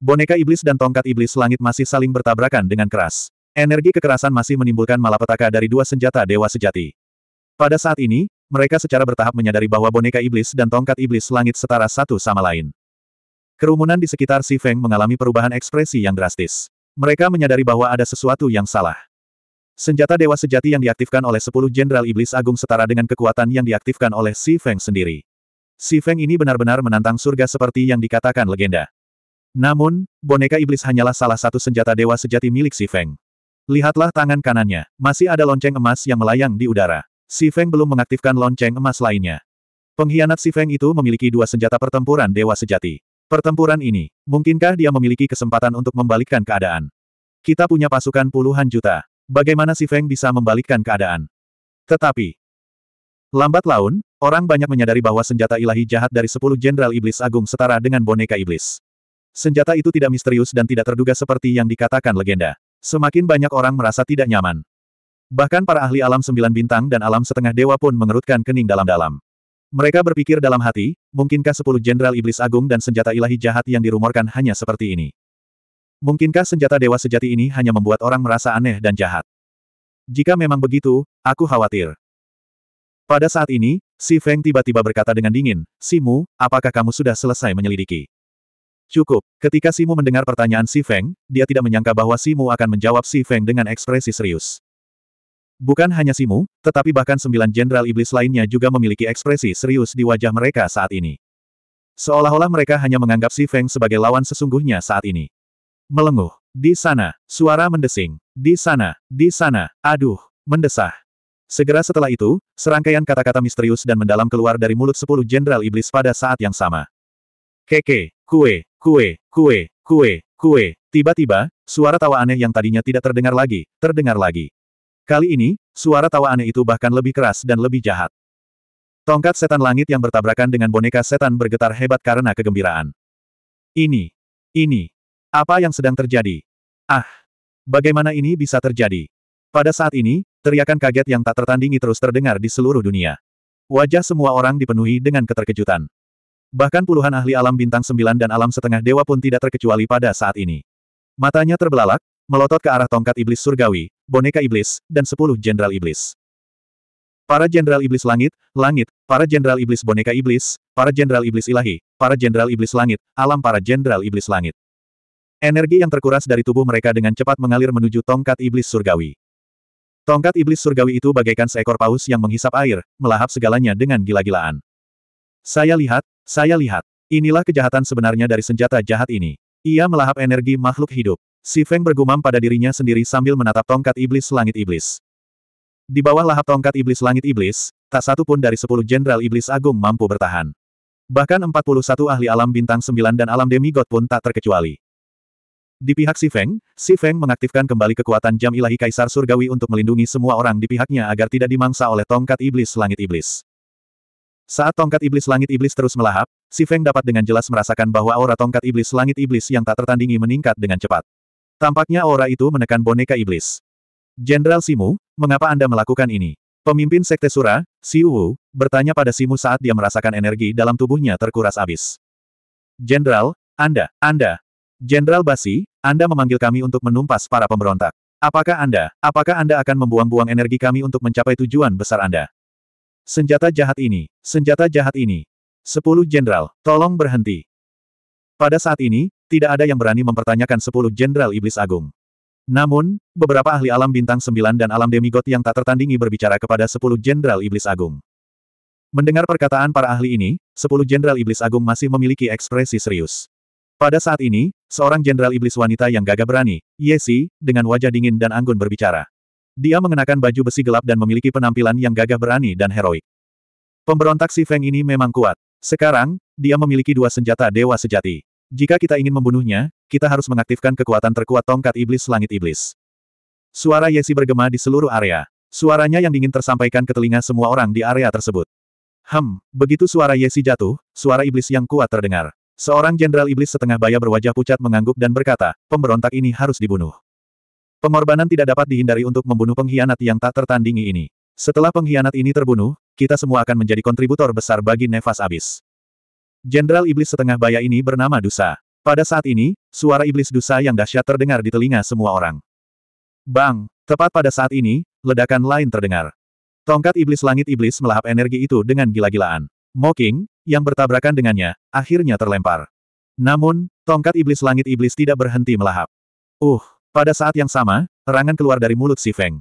Boneka iblis dan tongkat iblis langit masih saling bertabrakan dengan keras. Energi kekerasan masih menimbulkan malapetaka dari dua senjata dewa sejati. Pada saat ini, mereka secara bertahap menyadari bahwa boneka iblis dan tongkat iblis langit setara satu sama lain. Kerumunan di sekitar Si Feng mengalami perubahan ekspresi yang drastis. Mereka menyadari bahwa ada sesuatu yang salah. Senjata dewa sejati yang diaktifkan oleh sepuluh jenderal iblis agung setara dengan kekuatan yang diaktifkan oleh Si Feng sendiri. Si Feng ini benar-benar menantang surga seperti yang dikatakan legenda. Namun, boneka iblis hanyalah salah satu senjata dewa sejati milik Si Feng. Lihatlah tangan kanannya, masih ada lonceng emas yang melayang di udara. Si Feng belum mengaktifkan lonceng emas lainnya. Pengkhianat Si Feng itu memiliki dua senjata pertempuran dewa sejati. Pertempuran ini, mungkinkah dia memiliki kesempatan untuk membalikkan keadaan? Kita punya pasukan puluhan juta. Bagaimana Si Feng bisa membalikkan keadaan? Tetapi, lambat laun, orang banyak menyadari bahwa senjata ilahi jahat dari sepuluh jenderal iblis agung setara dengan boneka iblis. Senjata itu tidak misterius dan tidak terduga seperti yang dikatakan legenda. Semakin banyak orang merasa tidak nyaman. Bahkan para ahli alam sembilan bintang dan alam setengah dewa pun mengerutkan kening dalam-dalam. Mereka berpikir dalam hati, mungkinkah sepuluh jenderal iblis agung dan senjata ilahi jahat yang dirumorkan hanya seperti ini? Mungkinkah senjata dewa sejati ini hanya membuat orang merasa aneh dan jahat? Jika memang begitu, aku khawatir. Pada saat ini, Si Feng tiba-tiba berkata dengan dingin, Simu, apakah kamu sudah selesai menyelidiki? Cukup. Ketika Simu mendengar pertanyaan Si Feng, dia tidak menyangka bahwa Simu akan menjawab Si Feng dengan ekspresi serius. Bukan hanya Simu, tetapi bahkan sembilan jenderal iblis lainnya juga memiliki ekspresi serius di wajah mereka saat ini. Seolah-olah mereka hanya menganggap Si Feng sebagai lawan sesungguhnya saat ini. Melenguh. Di sana, suara mendesing. Di sana, di sana, aduh, mendesah. Segera setelah itu, serangkaian kata-kata misterius dan mendalam keluar dari mulut sepuluh jenderal iblis pada saat yang sama. Keke, Kue, kue, kue, kue, kue. Tiba-tiba, suara tawa aneh yang tadinya tidak terdengar lagi, terdengar lagi. Kali ini, suara tawa aneh itu bahkan lebih keras dan lebih jahat. Tongkat setan langit yang bertabrakan dengan boneka setan bergetar hebat karena kegembiraan. Ini, ini, apa yang sedang terjadi? Ah, bagaimana ini bisa terjadi? Pada saat ini, teriakan kaget yang tak tertandingi terus terdengar di seluruh dunia. Wajah semua orang dipenuhi dengan keterkejutan. Bahkan puluhan ahli alam bintang sembilan dan alam setengah dewa pun tidak terkecuali pada saat ini. Matanya terbelalak, melotot ke arah tongkat iblis surgawi, boneka iblis, dan sepuluh jenderal iblis. Para jenderal iblis langit, langit, para jenderal iblis boneka iblis, para jenderal iblis ilahi, para jenderal iblis langit, alam para jenderal iblis langit. Energi yang terkuras dari tubuh mereka dengan cepat mengalir menuju tongkat iblis surgawi. Tongkat iblis surgawi itu bagaikan seekor paus yang menghisap air, melahap segalanya dengan gila-gilaan. Saya lihat, saya lihat. Inilah kejahatan sebenarnya dari senjata jahat ini. Ia melahap energi makhluk hidup. Si Feng bergumam pada dirinya sendiri sambil menatap tongkat iblis langit iblis. Di bawah lahap tongkat iblis langit iblis, tak satu pun dari sepuluh jenderal iblis agung mampu bertahan. Bahkan 41 ahli alam bintang sembilan dan alam demigod pun tak terkecuali. Di pihak Si Feng, Si Feng mengaktifkan kembali kekuatan jam ilahi Kaisar Surgawi untuk melindungi semua orang di pihaknya agar tidak dimangsa oleh tongkat iblis langit iblis. Saat tongkat iblis langit iblis terus melahap, Si Feng dapat dengan jelas merasakan bahwa aura tongkat iblis langit iblis yang tak tertandingi meningkat dengan cepat. Tampaknya aura itu menekan boneka iblis. Jenderal Simu, mengapa Anda melakukan ini? Pemimpin Sekte Sura, Si Wu, bertanya pada Simu saat dia merasakan energi dalam tubuhnya terkuras abis. Jenderal, Anda, Anda. Jenderal Basi, Anda memanggil kami untuk menumpas para pemberontak. Apakah Anda, apakah Anda akan membuang-buang energi kami untuk mencapai tujuan besar Anda? Senjata jahat ini, senjata jahat ini. Sepuluh jenderal, tolong berhenti. Pada saat ini, tidak ada yang berani mempertanyakan sepuluh jenderal iblis agung. Namun, beberapa ahli alam bintang sembilan dan alam demigod yang tak tertandingi berbicara kepada sepuluh jenderal iblis agung. Mendengar perkataan para ahli ini, sepuluh jenderal iblis agung masih memiliki ekspresi serius. Pada saat ini, seorang jenderal iblis wanita yang gagah berani, Yesi, dengan wajah dingin dan anggun berbicara. Dia mengenakan baju besi gelap dan memiliki penampilan yang gagah berani dan heroik. Pemberontak si Feng ini memang kuat. Sekarang, dia memiliki dua senjata dewa sejati. Jika kita ingin membunuhnya, kita harus mengaktifkan kekuatan terkuat tongkat iblis langit iblis. Suara Yesi bergema di seluruh area. Suaranya yang dingin tersampaikan ke telinga semua orang di area tersebut. Hem, begitu suara Yesi jatuh, suara iblis yang kuat terdengar. Seorang jenderal iblis setengah baya berwajah pucat mengangguk dan berkata, pemberontak ini harus dibunuh. Pengorbanan tidak dapat dihindari untuk membunuh pengkhianat yang tak tertandingi ini. Setelah pengkhianat ini terbunuh, kita semua akan menjadi kontributor besar bagi nefas abis. Jenderal Iblis Setengah Baya ini bernama Dusa. Pada saat ini, suara Iblis Dusa yang dahsyat terdengar di telinga semua orang. Bang! Tepat pada saat ini, ledakan lain terdengar. Tongkat Iblis Langit Iblis melahap energi itu dengan gila-gilaan. Moking, yang bertabrakan dengannya, akhirnya terlempar. Namun, tongkat Iblis Langit Iblis tidak berhenti melahap. Uh, pada saat yang sama, terangan keluar dari mulut si Feng.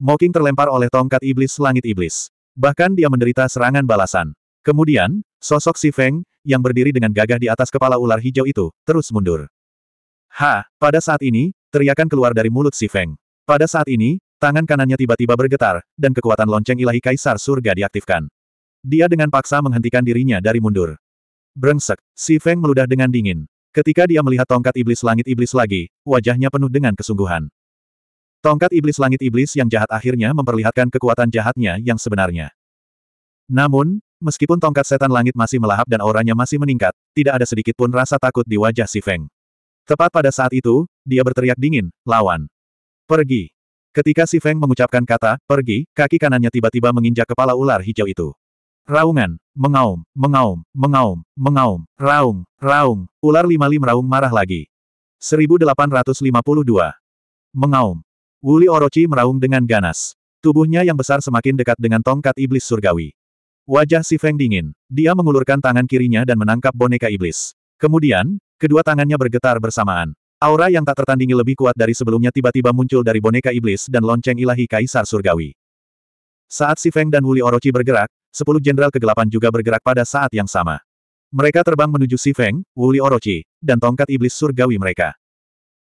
Mocking terlempar oleh tongkat Iblis Langit Iblis. Bahkan dia menderita serangan balasan. Kemudian, sosok si Feng, yang berdiri dengan gagah di atas kepala ular hijau itu, terus mundur. Ha! Pada saat ini, teriakan keluar dari mulut si Feng. Pada saat ini, tangan kanannya tiba-tiba bergetar, dan kekuatan lonceng ilahi kaisar surga diaktifkan. Dia dengan paksa menghentikan dirinya dari mundur. Brengsek, si Feng meludah dengan dingin. Ketika dia melihat tongkat iblis langit iblis lagi, wajahnya penuh dengan kesungguhan. Tongkat iblis langit iblis yang jahat akhirnya memperlihatkan kekuatan jahatnya yang sebenarnya. Namun, meskipun tongkat setan langit masih melahap dan auranya masih meningkat, tidak ada sedikit pun rasa takut di wajah si Feng. Tepat pada saat itu, dia berteriak dingin, lawan. Pergi. Ketika si Feng mengucapkan kata, pergi, kaki kanannya tiba-tiba menginjak kepala ular hijau itu. Raungan, mengaum, mengaum, mengaum, mengaum, raung, raung, ular lima lima raung marah lagi. 1852. Mengaum, Wuli Orochi meraung dengan ganas. Tubuhnya yang besar semakin dekat dengan tongkat iblis surgawi. Wajah si Feng dingin. Dia mengulurkan tangan kirinya dan menangkap boneka iblis. Kemudian, kedua tangannya bergetar bersamaan. Aura yang tak tertandingi lebih kuat dari sebelumnya tiba-tiba muncul dari boneka iblis dan lonceng ilahi kaisar surgawi. Saat si Feng dan Wuli Orochi bergerak, sepuluh jenderal kegelapan juga bergerak pada saat yang sama. Mereka terbang menuju si Feng, Wuli Orochi, dan tongkat iblis surgawi mereka.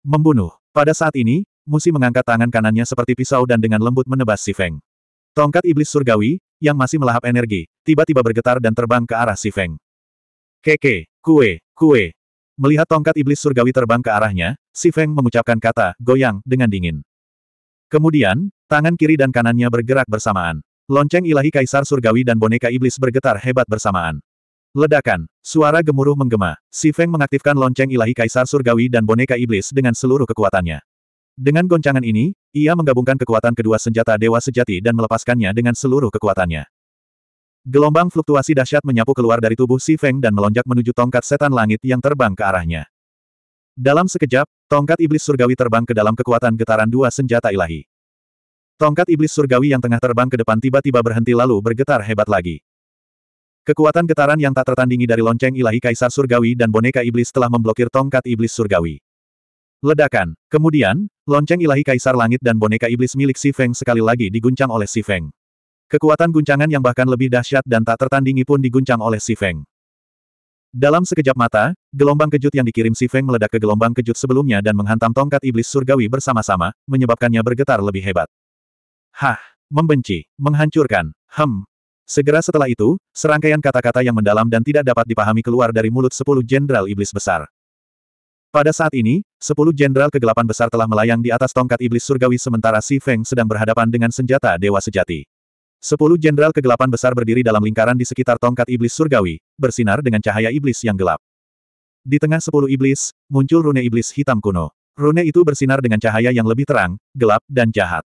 Membunuh. Pada saat ini, Musi mengangkat tangan kanannya seperti pisau dan dengan lembut menebas si Feng. Tongkat iblis surgawi, yang masih melahap energi, tiba-tiba bergetar dan terbang ke arah si Feng. Keke, kue, kue. Melihat tongkat iblis surgawi terbang ke arahnya, si Feng mengucapkan kata, goyang, dengan dingin. Kemudian, tangan kiri dan kanannya bergerak bersamaan. Lonceng ilahi kaisar surgawi dan boneka iblis bergetar hebat bersamaan. Ledakan, suara gemuruh menggema, si Feng mengaktifkan lonceng ilahi kaisar surgawi dan boneka iblis dengan seluruh kekuatannya. Dengan goncangan ini, ia menggabungkan kekuatan kedua senjata dewa sejati dan melepaskannya dengan seluruh kekuatannya. Gelombang fluktuasi dahsyat menyapu keluar dari tubuh Si Feng dan melonjak menuju tongkat setan langit yang terbang ke arahnya. Dalam sekejap, tongkat iblis surgawi terbang ke dalam kekuatan getaran dua senjata ilahi. Tongkat iblis surgawi yang tengah terbang ke depan tiba-tiba berhenti lalu bergetar hebat lagi. Kekuatan getaran yang tak tertandingi dari lonceng ilahi kaisar surgawi dan boneka iblis telah memblokir tongkat iblis surgawi. Ledakan. Kemudian, lonceng ilahi kaisar langit dan boneka iblis milik Si Feng sekali lagi diguncang oleh Si Feng. Kekuatan guncangan yang bahkan lebih dahsyat dan tak tertandingi pun diguncang oleh Si Feng. Dalam sekejap mata, gelombang kejut yang dikirim Si Feng meledak ke gelombang kejut sebelumnya dan menghantam tongkat iblis surgawi bersama-sama, menyebabkannya bergetar lebih hebat. Hah! Membenci. Menghancurkan. Hem. Segera setelah itu, serangkaian kata-kata yang mendalam dan tidak dapat dipahami keluar dari mulut sepuluh jenderal iblis besar. Pada saat ini, sepuluh jenderal kegelapan besar telah melayang di atas tongkat iblis surgawi sementara Si Feng sedang berhadapan dengan senjata dewa sejati. Sepuluh jenderal kegelapan besar berdiri dalam lingkaran di sekitar tongkat iblis surgawi, bersinar dengan cahaya iblis yang gelap. Di tengah sepuluh iblis, muncul rune iblis hitam kuno. Rune itu bersinar dengan cahaya yang lebih terang, gelap, dan jahat.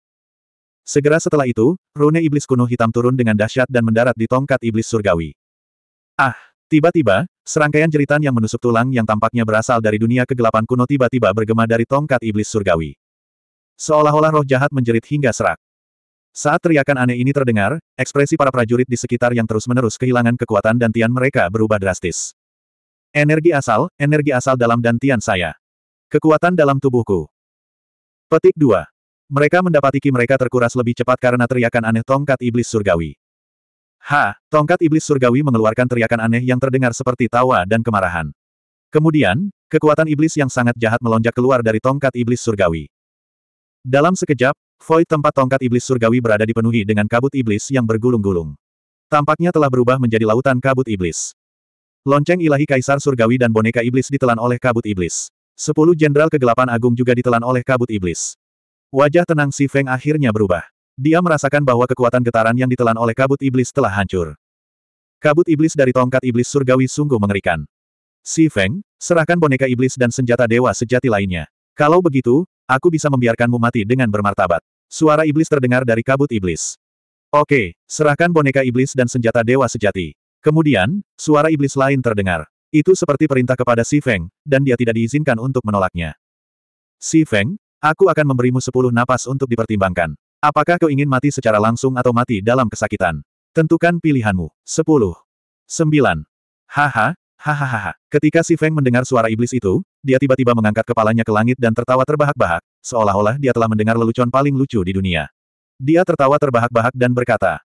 Segera setelah itu, rune iblis kuno hitam turun dengan dahsyat dan mendarat di tongkat iblis surgawi. Ah! Tiba-tiba, serangkaian jeritan yang menusuk tulang yang tampaknya berasal dari dunia kegelapan kuno tiba-tiba bergema dari tongkat iblis surgawi. Seolah-olah roh jahat menjerit hingga serak. Saat teriakan aneh ini terdengar, ekspresi para prajurit di sekitar yang terus-menerus kehilangan kekuatan dan tian mereka berubah drastis. Energi asal, energi asal dalam dantian saya. Kekuatan dalam tubuhku. Petik 2. Mereka mendapati ki mereka terkuras lebih cepat karena teriakan aneh tongkat iblis surgawi. Ha, tongkat iblis surgawi mengeluarkan teriakan aneh yang terdengar seperti tawa dan kemarahan. Kemudian, kekuatan iblis yang sangat jahat melonjak keluar dari tongkat iblis surgawi. Dalam sekejap, void tempat tongkat iblis surgawi berada dipenuhi dengan kabut iblis yang bergulung-gulung. Tampaknya telah berubah menjadi lautan kabut iblis. Lonceng ilahi kaisar surgawi dan boneka iblis ditelan oleh kabut iblis. Sepuluh jenderal kegelapan agung juga ditelan oleh kabut iblis. Wajah tenang Si Feng akhirnya berubah. Dia merasakan bahwa kekuatan getaran yang ditelan oleh kabut iblis telah hancur. Kabut iblis dari tongkat iblis surgawi sungguh mengerikan. Si Feng, serahkan boneka iblis dan senjata dewa sejati lainnya. Kalau begitu, aku bisa membiarkanmu mati dengan bermartabat. Suara iblis terdengar dari kabut iblis. Oke, serahkan boneka iblis dan senjata dewa sejati. Kemudian, suara iblis lain terdengar. Itu seperti perintah kepada Si Feng, dan dia tidak diizinkan untuk menolaknya. Si Feng, aku akan memberimu sepuluh napas untuk dipertimbangkan. Apakah kau ingin mati secara langsung atau mati dalam kesakitan? Tentukan pilihanmu. 10. 9. Haha, hahaha. Ketika si Feng mendengar suara iblis itu, dia tiba-tiba mengangkat kepalanya ke langit dan tertawa terbahak-bahak, seolah-olah dia telah mendengar lelucon paling lucu di dunia. Dia tertawa terbahak-bahak dan berkata,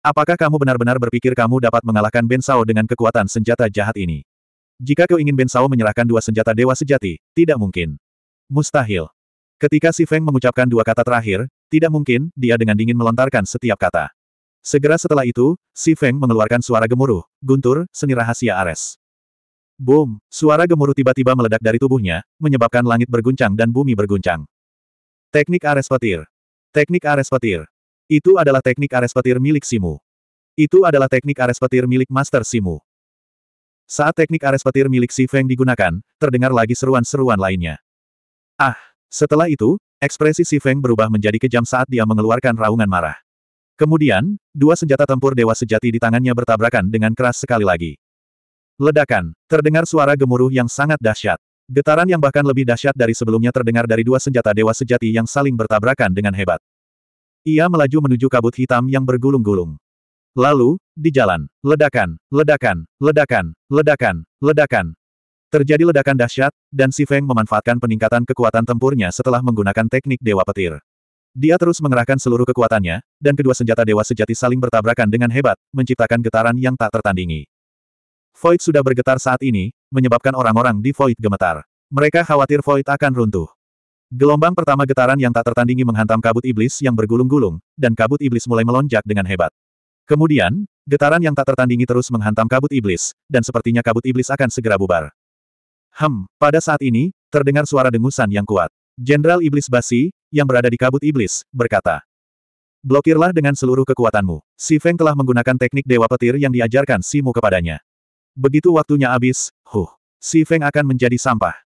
Apakah kamu benar-benar berpikir kamu dapat mengalahkan Ben Sao dengan kekuatan senjata jahat ini? Jika kau ingin Ben Sao menyerahkan dua senjata dewa sejati, tidak mungkin. Mustahil. Ketika Si Feng mengucapkan dua kata terakhir, tidak mungkin, dia dengan dingin melontarkan setiap kata. Segera setelah itu, Si Feng mengeluarkan suara gemuruh, guntur, seni rahasia Ares. Boom! Suara gemuruh tiba-tiba meledak dari tubuhnya, menyebabkan langit berguncang dan bumi berguncang. Teknik Ares Petir. Teknik Ares Petir. Itu adalah teknik Ares Petir milik Simu. Itu adalah teknik Ares Petir milik Master Simu. Saat teknik Ares Petir milik Si Feng digunakan, terdengar lagi seruan-seruan lainnya. Ah! Setelah itu, ekspresi Si Feng berubah menjadi kejam saat dia mengeluarkan raungan marah. Kemudian, dua senjata tempur dewa sejati di tangannya bertabrakan dengan keras sekali lagi. Ledakan, terdengar suara gemuruh yang sangat dahsyat. Getaran yang bahkan lebih dahsyat dari sebelumnya terdengar dari dua senjata dewa sejati yang saling bertabrakan dengan hebat. Ia melaju menuju kabut hitam yang bergulung-gulung. Lalu, di jalan, ledakan, ledakan, ledakan, ledakan, ledakan, Terjadi ledakan dahsyat, dan Si Feng memanfaatkan peningkatan kekuatan tempurnya setelah menggunakan teknik Dewa Petir. Dia terus mengerahkan seluruh kekuatannya, dan kedua senjata dewa sejati saling bertabrakan dengan hebat, menciptakan getaran yang tak tertandingi. Void sudah bergetar saat ini, menyebabkan orang-orang di Void gemetar. Mereka khawatir Void akan runtuh. Gelombang pertama getaran yang tak tertandingi menghantam kabut iblis yang bergulung-gulung, dan kabut iblis mulai melonjak dengan hebat. Kemudian, getaran yang tak tertandingi terus menghantam kabut iblis, dan sepertinya kabut iblis akan segera bubar. Hem, pada saat ini, terdengar suara dengusan yang kuat. Jenderal Iblis Basi, yang berada di kabut iblis, berkata. Blokirlah dengan seluruh kekuatanmu. Si Feng telah menggunakan teknik Dewa Petir yang diajarkan Simu kepadanya. Begitu waktunya habis, huh, Si Feng akan menjadi sampah.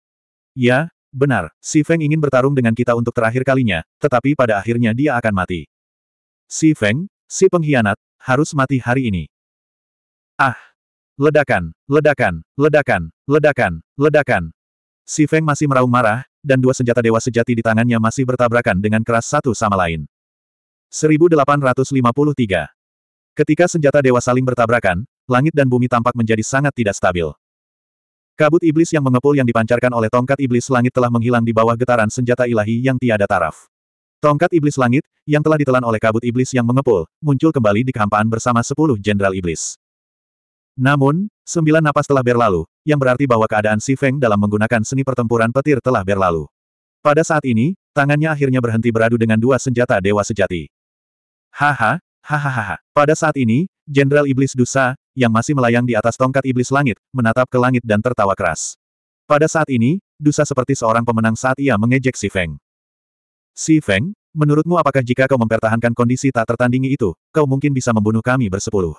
Ya, benar, Si Feng ingin bertarung dengan kita untuk terakhir kalinya, tetapi pada akhirnya dia akan mati. Si Feng, si pengkhianat, harus mati hari ini. Ah! Ledakan, ledakan, ledakan, ledakan, ledakan. Si Feng masih meraung marah, dan dua senjata dewa sejati di tangannya masih bertabrakan dengan keras satu sama lain. 1853. Ketika senjata dewa saling bertabrakan, langit dan bumi tampak menjadi sangat tidak stabil. Kabut iblis yang mengepul yang dipancarkan oleh tongkat iblis langit telah menghilang di bawah getaran senjata ilahi yang tiada taraf. Tongkat iblis langit, yang telah ditelan oleh kabut iblis yang mengepul, muncul kembali di kehampaan bersama sepuluh jenderal iblis. Namun, sembilan napas telah berlalu, yang berarti bahwa keadaan Si Feng dalam menggunakan seni pertempuran petir telah berlalu. Pada saat ini, tangannya akhirnya berhenti beradu dengan dua senjata dewa sejati. Haha, hahaha. Pada saat ini, Jenderal Iblis Dusa, yang masih melayang di atas tongkat iblis langit, menatap ke langit dan tertawa keras. Pada saat ini, Dusa seperti seorang pemenang saat ia mengejek Si Feng. Si Feng, menurutmu apakah jika kau mempertahankan kondisi tak tertandingi itu, kau mungkin bisa membunuh kami bersepuluh?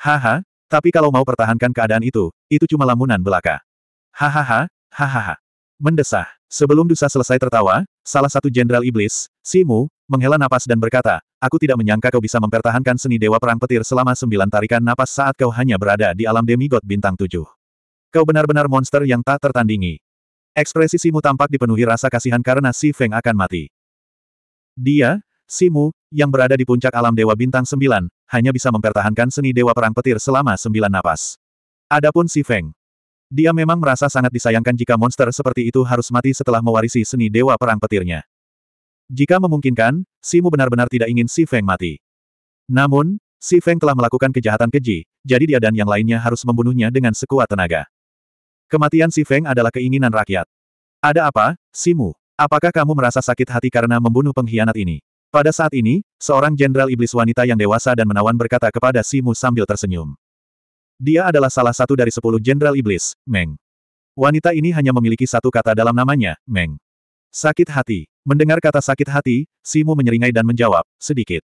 Haha, tapi kalau mau pertahankan keadaan itu, itu cuma lamunan belaka. Hahaha, hahaha. Mendesah. Sebelum Dusa selesai tertawa, salah satu jenderal iblis, Simu, menghela napas dan berkata, aku tidak menyangka kau bisa mempertahankan seni Dewa Perang Petir selama sembilan tarikan napas saat kau hanya berada di alam demigod bintang tujuh. Kau benar-benar monster yang tak tertandingi. Ekspresi Simu tampak dipenuhi rasa kasihan karena Si Feng akan mati. Dia, Simu, yang berada di puncak alam Dewa Bintang sembilan, hanya bisa mempertahankan seni Dewa Perang Petir selama sembilan napas. Adapun Si Feng. Dia memang merasa sangat disayangkan jika monster seperti itu harus mati setelah mewarisi seni Dewa Perang Petirnya. Jika memungkinkan, Simu benar-benar tidak ingin Si Feng mati. Namun, Si Feng telah melakukan kejahatan keji, jadi dia dan yang lainnya harus membunuhnya dengan sekuat tenaga. Kematian Si Feng adalah keinginan rakyat. Ada apa, Simu? Apakah kamu merasa sakit hati karena membunuh pengkhianat ini? Pada saat ini, seorang jenderal iblis wanita yang dewasa dan menawan berkata kepada Simu sambil tersenyum. Dia adalah salah satu dari sepuluh jenderal iblis, Meng. Wanita ini hanya memiliki satu kata dalam namanya, Meng. Sakit hati. Mendengar kata sakit hati, Simu menyeringai dan menjawab, sedikit.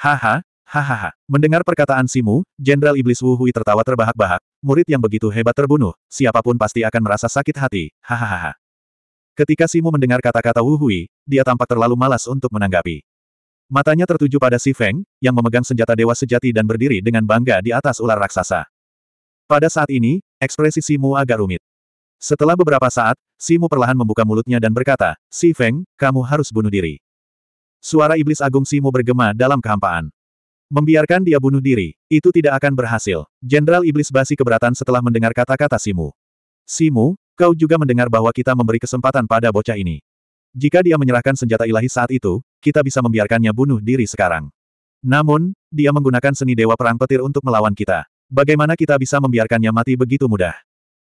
Haha, hahaha. Mendengar perkataan Simu, Jenderal Iblis Wu Hui tertawa terbahak-bahak, murid yang begitu hebat terbunuh, siapapun pasti akan merasa sakit hati, hahaha. Ketika Simu mendengar kata-kata Wu Hui, dia tampak terlalu malas untuk menanggapi. Matanya tertuju pada Si Feng, yang memegang senjata dewa sejati dan berdiri dengan bangga di atas ular raksasa. Pada saat ini, ekspresi Simu agak rumit. Setelah beberapa saat, Simu perlahan membuka mulutnya dan berkata, Si Feng, kamu harus bunuh diri. Suara iblis agung Simu bergema dalam kehampaan. Membiarkan dia bunuh diri, itu tidak akan berhasil. Jenderal Iblis Basi keberatan setelah mendengar kata-kata Simu. Simu, Kau juga mendengar bahwa kita memberi kesempatan pada bocah ini. Jika dia menyerahkan senjata ilahi saat itu, kita bisa membiarkannya bunuh diri sekarang. Namun, dia menggunakan seni dewa perang petir untuk melawan kita. Bagaimana kita bisa membiarkannya mati begitu mudah?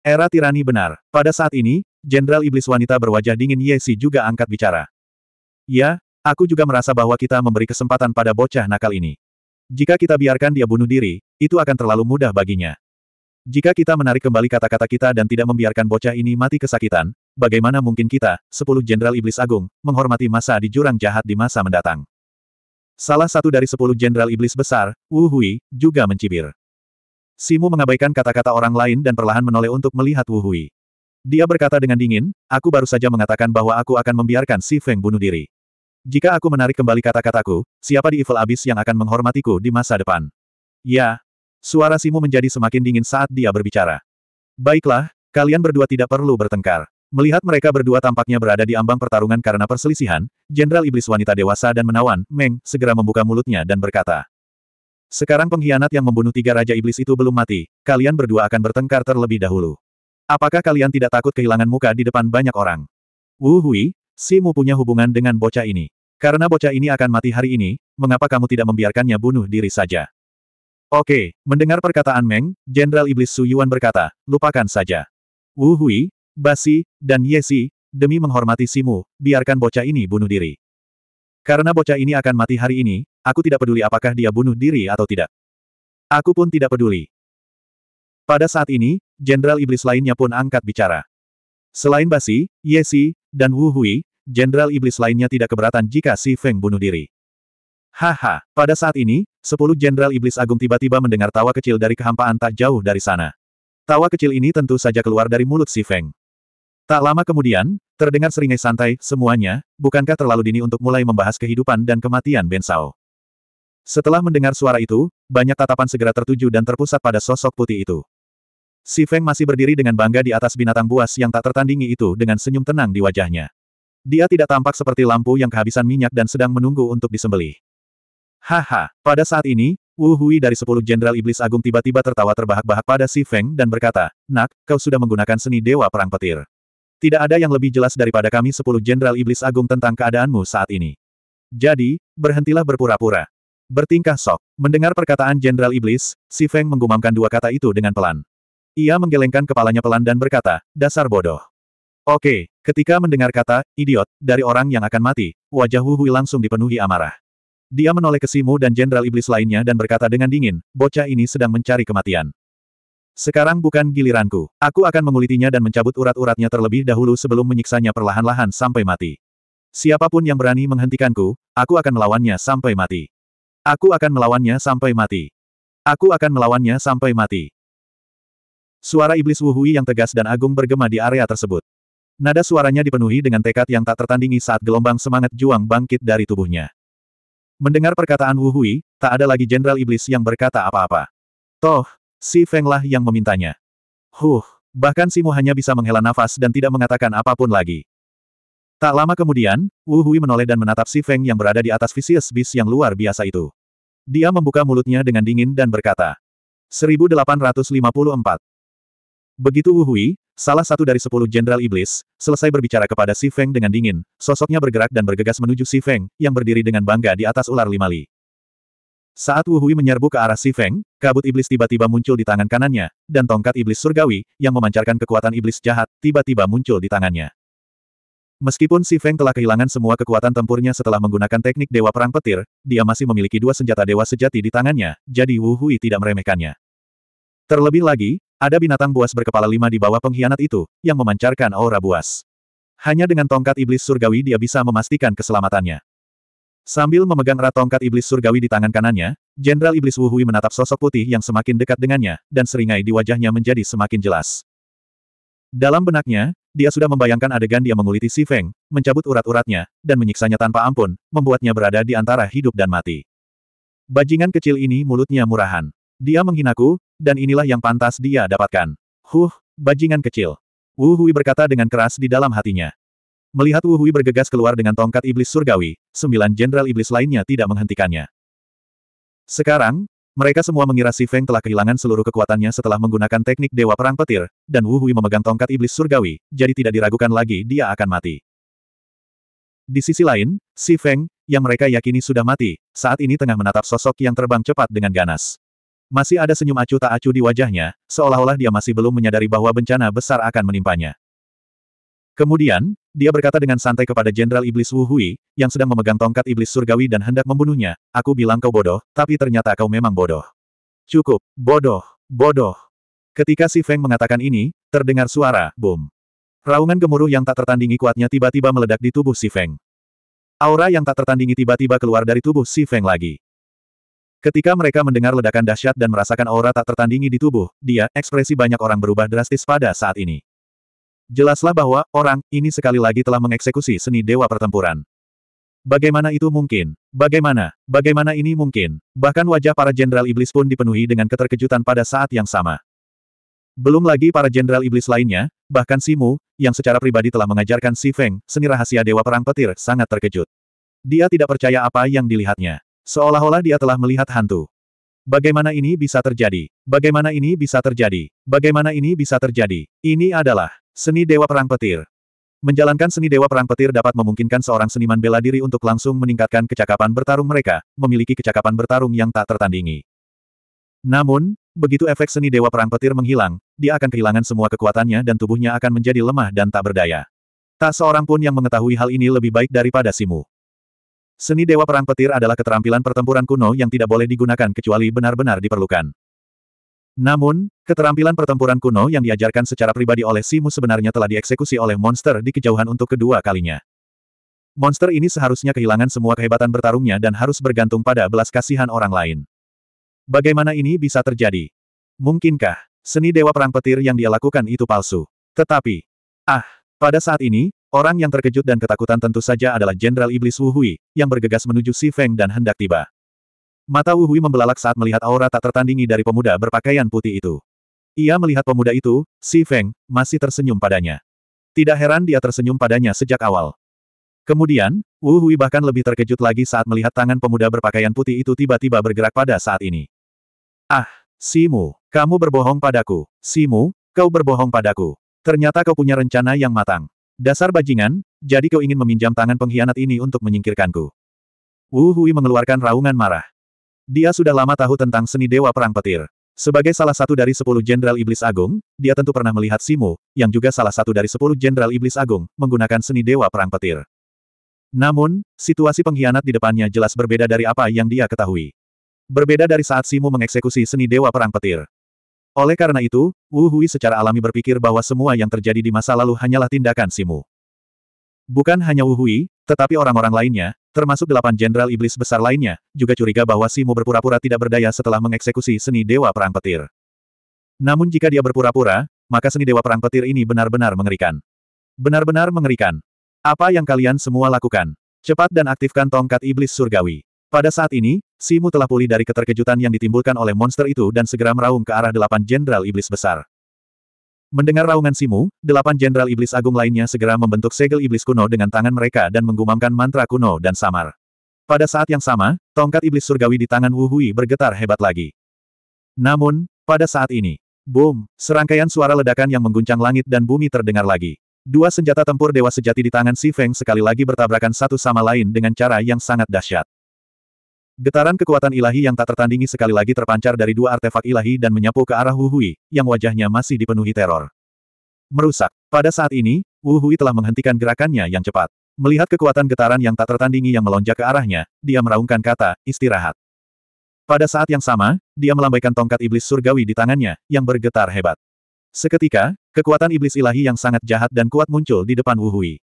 Era tirani benar. Pada saat ini, Jenderal Iblis Wanita berwajah dingin Yesi juga angkat bicara. Ya, aku juga merasa bahwa kita memberi kesempatan pada bocah nakal ini. Jika kita biarkan dia bunuh diri, itu akan terlalu mudah baginya. Jika kita menarik kembali kata-kata kita dan tidak membiarkan bocah ini mati kesakitan, bagaimana mungkin kita, sepuluh jenderal iblis agung, menghormati masa di jurang jahat di masa mendatang? Salah satu dari sepuluh jenderal iblis besar, Wu Hui, juga mencibir. Simu mengabaikan kata-kata orang lain dan perlahan menoleh untuk melihat Wu Hui. Dia berkata dengan dingin, aku baru saja mengatakan bahwa aku akan membiarkan si Feng bunuh diri. Jika aku menarik kembali kata-kataku, siapa di Evil Abyss yang akan menghormatiku di masa depan? Ya, Suara Simu menjadi semakin dingin saat dia berbicara. Baiklah, kalian berdua tidak perlu bertengkar. Melihat mereka berdua tampaknya berada di ambang pertarungan karena perselisihan, Jenderal Iblis Wanita Dewasa dan Menawan, Meng, segera membuka mulutnya dan berkata. Sekarang pengkhianat yang membunuh tiga Raja Iblis itu belum mati, kalian berdua akan bertengkar terlebih dahulu. Apakah kalian tidak takut kehilangan muka di depan banyak orang? Wuhui, si Simu punya hubungan dengan bocah ini. Karena bocah ini akan mati hari ini, mengapa kamu tidak membiarkannya bunuh diri saja? Oke, mendengar perkataan Meng, Jenderal Iblis Su Yuan berkata, lupakan saja. Wu Hui, Basi, dan Yesi, demi menghormati Simu, biarkan bocah ini bunuh diri. Karena bocah ini akan mati hari ini, aku tidak peduli apakah dia bunuh diri atau tidak. Aku pun tidak peduli. Pada saat ini, Jenderal Iblis lainnya pun angkat bicara. Selain Basi, Yesi, dan Wu Hui, Jenderal Iblis lainnya tidak keberatan jika Si Feng bunuh diri. Haha, pada saat ini, sepuluh jenderal iblis agung tiba-tiba mendengar tawa kecil dari kehampaan tak jauh dari sana. Tawa kecil ini tentu saja keluar dari mulut si Feng. Tak lama kemudian, terdengar seringai santai, semuanya, bukankah terlalu dini untuk mulai membahas kehidupan dan kematian Ben Sao? Setelah mendengar suara itu, banyak tatapan segera tertuju dan terpusat pada sosok putih itu. Si Feng masih berdiri dengan bangga di atas binatang buas yang tak tertandingi itu dengan senyum tenang di wajahnya. Dia tidak tampak seperti lampu yang kehabisan minyak dan sedang menunggu untuk disembelih. Haha, pada saat ini, Wu Hui dari sepuluh Jenderal Iblis Agung tiba-tiba tertawa terbahak-bahak pada Si Feng dan berkata, Nak, kau sudah menggunakan seni Dewa Perang Petir. Tidak ada yang lebih jelas daripada kami sepuluh Jenderal Iblis Agung tentang keadaanmu saat ini. Jadi, berhentilah berpura-pura. Bertingkah sok. Mendengar perkataan Jenderal Iblis, Si Feng menggumamkan dua kata itu dengan pelan. Ia menggelengkan kepalanya pelan dan berkata, dasar bodoh. Oke, ketika mendengar kata, idiot, dari orang yang akan mati, wajah Wu Hui langsung dipenuhi amarah. Dia menoleh ke Simu dan Jenderal Iblis lainnya dan berkata dengan dingin, bocah ini sedang mencari kematian. Sekarang bukan giliranku. Aku akan mengulitinya dan mencabut urat-uratnya terlebih dahulu sebelum menyiksanya perlahan-lahan sampai mati. Siapapun yang berani menghentikanku, aku akan melawannya sampai mati. Aku akan melawannya sampai mati. Aku akan melawannya sampai mati. Suara iblis Wuhui yang tegas dan agung bergema di area tersebut. Nada suaranya dipenuhi dengan tekad yang tak tertandingi saat gelombang semangat juang bangkit dari tubuhnya. Mendengar perkataan Wu Hui, tak ada lagi Jenderal Iblis yang berkata apa-apa. Toh, si Fenglah yang memintanya. Huh, bahkan Si Mu hanya bisa menghela nafas dan tidak mengatakan apapun lagi. Tak lama kemudian, Wu Hui menoleh dan menatap si Feng yang berada di atas Vicious bis yang luar biasa itu. Dia membuka mulutnya dengan dingin dan berkata, 1854. Begitu Wuhui, salah satu dari sepuluh jenderal iblis, selesai berbicara kepada Si Feng dengan dingin, sosoknya bergerak dan bergegas menuju Si Feng, yang berdiri dengan bangga di atas ular lima li. Saat Wuhui menyerbu ke arah Si Feng, kabut iblis tiba-tiba muncul di tangan kanannya, dan tongkat iblis surgawi, yang memancarkan kekuatan iblis jahat, tiba-tiba muncul di tangannya. Meskipun Si Feng telah kehilangan semua kekuatan tempurnya setelah menggunakan teknik Dewa Perang Petir, dia masih memiliki dua senjata dewa sejati di tangannya, jadi Wu Hui tidak meremehkannya. Terlebih lagi, ada binatang buas berkepala lima di bawah pengkhianat itu, yang memancarkan aura buas. Hanya dengan tongkat iblis surgawi dia bisa memastikan keselamatannya. Sambil memegang erat tongkat iblis surgawi di tangan kanannya, Jenderal Iblis Wuhui menatap sosok putih yang semakin dekat dengannya, dan seringai di wajahnya menjadi semakin jelas. Dalam benaknya, dia sudah membayangkan adegan dia menguliti Si Feng, mencabut urat-uratnya, dan menyiksanya tanpa ampun, membuatnya berada di antara hidup dan mati. Bajingan kecil ini mulutnya murahan. Dia menghinaku, dan inilah yang pantas dia dapatkan. Huh, bajingan kecil. Wu Hui berkata dengan keras di dalam hatinya. Melihat Wu Hui bergegas keluar dengan tongkat iblis surgawi, sembilan jenderal iblis lainnya tidak menghentikannya. Sekarang, mereka semua mengira Si Feng telah kehilangan seluruh kekuatannya setelah menggunakan teknik Dewa Perang Petir, dan Wu Hui memegang tongkat iblis surgawi, jadi tidak diragukan lagi dia akan mati. Di sisi lain, Si Feng, yang mereka yakini sudah mati, saat ini tengah menatap sosok yang terbang cepat dengan ganas. Masih ada senyum acuh tak acuh di wajahnya, seolah-olah dia masih belum menyadari bahwa bencana besar akan menimpanya. Kemudian, dia berkata dengan santai kepada Jenderal Iblis Wu Hui, yang sedang memegang tongkat iblis surgawi dan hendak membunuhnya, aku bilang kau bodoh, tapi ternyata kau memang bodoh. Cukup, bodoh, bodoh. Ketika si Feng mengatakan ini, terdengar suara, boom. Raungan gemuruh yang tak tertandingi kuatnya tiba-tiba meledak di tubuh Si Feng. Aura yang tak tertandingi tiba-tiba keluar dari tubuh Si Feng lagi. Ketika mereka mendengar ledakan dahsyat dan merasakan aura tak tertandingi di tubuh, dia, ekspresi banyak orang berubah drastis pada saat ini. Jelaslah bahwa, orang, ini sekali lagi telah mengeksekusi seni dewa pertempuran. Bagaimana itu mungkin? Bagaimana? Bagaimana ini mungkin? Bahkan wajah para jenderal iblis pun dipenuhi dengan keterkejutan pada saat yang sama. Belum lagi para jenderal iblis lainnya, bahkan Simu, yang secara pribadi telah mengajarkan Si Feng, seni rahasia dewa perang petir, sangat terkejut. Dia tidak percaya apa yang dilihatnya. Seolah-olah dia telah melihat hantu. Bagaimana ini bisa terjadi? Bagaimana ini bisa terjadi? Bagaimana ini bisa terjadi? Ini adalah seni Dewa Perang Petir. Menjalankan seni Dewa Perang Petir dapat memungkinkan seorang seniman bela diri untuk langsung meningkatkan kecakapan bertarung mereka, memiliki kecakapan bertarung yang tak tertandingi. Namun, Begitu efek seni Dewa Perang Petir menghilang, dia akan kehilangan semua kekuatannya dan tubuhnya akan menjadi lemah dan tak berdaya. Tak seorang pun yang mengetahui hal ini lebih baik daripada Simu. Seni Dewa Perang Petir adalah keterampilan pertempuran kuno yang tidak boleh digunakan kecuali benar-benar diperlukan. Namun, keterampilan pertempuran kuno yang diajarkan secara pribadi oleh Simu sebenarnya telah dieksekusi oleh monster di kejauhan untuk kedua kalinya. Monster ini seharusnya kehilangan semua kehebatan bertarungnya dan harus bergantung pada belas kasihan orang lain. Bagaimana ini bisa terjadi? Mungkinkah seni Dewa Perang Petir yang dia lakukan itu palsu? Tetapi, ah, pada saat ini, Orang yang terkejut dan ketakutan tentu saja adalah Jenderal Iblis Wu Hui, yang bergegas menuju Si Feng dan hendak tiba. Mata Wu Hui membelalak saat melihat aura tak tertandingi dari pemuda berpakaian putih itu. Ia melihat pemuda itu, Si Feng, masih tersenyum padanya. Tidak heran dia tersenyum padanya sejak awal. Kemudian, Wu Hui bahkan lebih terkejut lagi saat melihat tangan pemuda berpakaian putih itu tiba-tiba bergerak pada saat ini. Ah, Simu, kamu berbohong padaku. Simu, kau berbohong padaku. Ternyata kau punya rencana yang matang. Dasar bajingan, jadi kau ingin meminjam tangan pengkhianat ini untuk menyingkirkanku. Wu Hui mengeluarkan raungan marah. Dia sudah lama tahu tentang seni Dewa Perang Petir. Sebagai salah satu dari sepuluh Jenderal Iblis Agung, dia tentu pernah melihat Simu, yang juga salah satu dari sepuluh Jenderal Iblis Agung, menggunakan seni Dewa Perang Petir. Namun, situasi pengkhianat di depannya jelas berbeda dari apa yang dia ketahui. Berbeda dari saat Simu mengeksekusi seni Dewa Perang Petir. Oleh karena itu, Wu Hui secara alami berpikir bahwa semua yang terjadi di masa lalu hanyalah tindakan Simu. Bukan hanya Wu Hui, tetapi orang-orang lainnya, termasuk delapan jenderal iblis besar lainnya, juga curiga bahwa Simu berpura-pura tidak berdaya setelah mengeksekusi seni Dewa Perang Petir. Namun jika dia berpura-pura, maka seni Dewa Perang Petir ini benar-benar mengerikan. Benar-benar mengerikan. Apa yang kalian semua lakukan? Cepat dan aktifkan tongkat iblis surgawi. Pada saat ini, Simu telah pulih dari keterkejutan yang ditimbulkan oleh monster itu dan segera meraung ke arah delapan jenderal iblis besar. Mendengar raungan Simu, delapan jenderal iblis agung lainnya segera membentuk segel iblis kuno dengan tangan mereka dan menggumamkan mantra kuno dan samar. Pada saat yang sama, tongkat iblis surgawi di tangan Wu Hui bergetar hebat lagi. Namun, pada saat ini, boom, serangkaian suara ledakan yang mengguncang langit dan bumi terdengar lagi. Dua senjata tempur dewa sejati di tangan Si Feng sekali lagi bertabrakan satu sama lain dengan cara yang sangat dahsyat. Getaran kekuatan ilahi yang tak tertandingi sekali lagi terpancar dari dua artefak ilahi dan menyapu ke arah Wuhui, yang wajahnya masih dipenuhi teror. Merusak. Pada saat ini, Wuhui telah menghentikan gerakannya yang cepat. Melihat kekuatan getaran yang tak tertandingi yang melonjak ke arahnya, dia meraungkan kata, istirahat. Pada saat yang sama, dia melambaikan tongkat iblis surgawi di tangannya, yang bergetar hebat. Seketika, kekuatan iblis ilahi yang sangat jahat dan kuat muncul di depan Wuhui.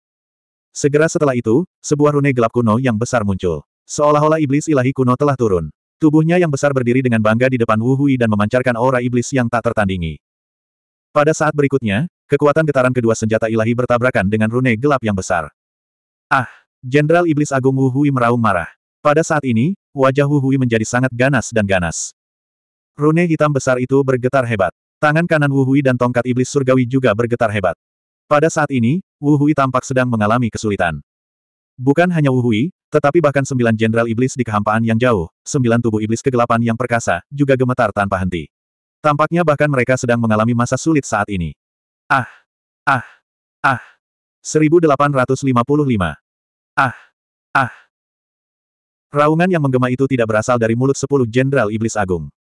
Segera setelah itu, sebuah rune gelap kuno yang besar muncul. Seolah-olah iblis ilahi kuno telah turun. Tubuhnya yang besar berdiri dengan bangga di depan Wu Hui dan memancarkan aura iblis yang tak tertandingi. Pada saat berikutnya, kekuatan getaran kedua senjata ilahi bertabrakan dengan rune gelap yang besar. Ah! Jenderal Iblis Agung Wu Hui meraung marah. Pada saat ini, wajah Wu Hui menjadi sangat ganas dan ganas. Rune hitam besar itu bergetar hebat. Tangan kanan Wu Hui dan tongkat iblis surgawi juga bergetar hebat. Pada saat ini, Wu Hui tampak sedang mengalami kesulitan. Bukan hanya Wu Hui, tetapi bahkan sembilan jenderal iblis di kehampaan yang jauh, sembilan tubuh iblis kegelapan yang perkasa, juga gemetar tanpa henti. Tampaknya bahkan mereka sedang mengalami masa sulit saat ini. Ah! Ah! Ah! 1855. Ah! Ah! Raungan yang menggema itu tidak berasal dari mulut sepuluh jenderal iblis agung.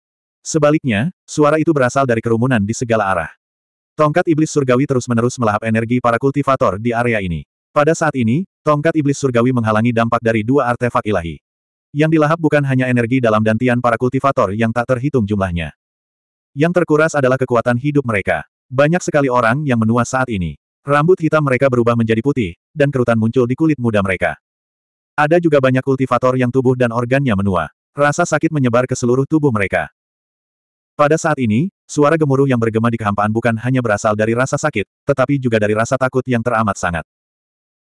Sebaliknya, suara itu berasal dari kerumunan di segala arah. Tongkat iblis surgawi terus-menerus melahap energi para kultivator di area ini. Pada saat ini, Tongkat iblis surgawi menghalangi dampak dari dua artefak ilahi. Yang dilahap bukan hanya energi dalam dantian para kultivator yang tak terhitung jumlahnya. Yang terkuras adalah kekuatan hidup mereka. Banyak sekali orang yang menua saat ini. Rambut hitam mereka berubah menjadi putih, dan kerutan muncul di kulit muda mereka. Ada juga banyak kultivator yang tubuh dan organnya menua. Rasa sakit menyebar ke seluruh tubuh mereka. Pada saat ini, suara gemuruh yang bergema di kehampaan bukan hanya berasal dari rasa sakit, tetapi juga dari rasa takut yang teramat sangat.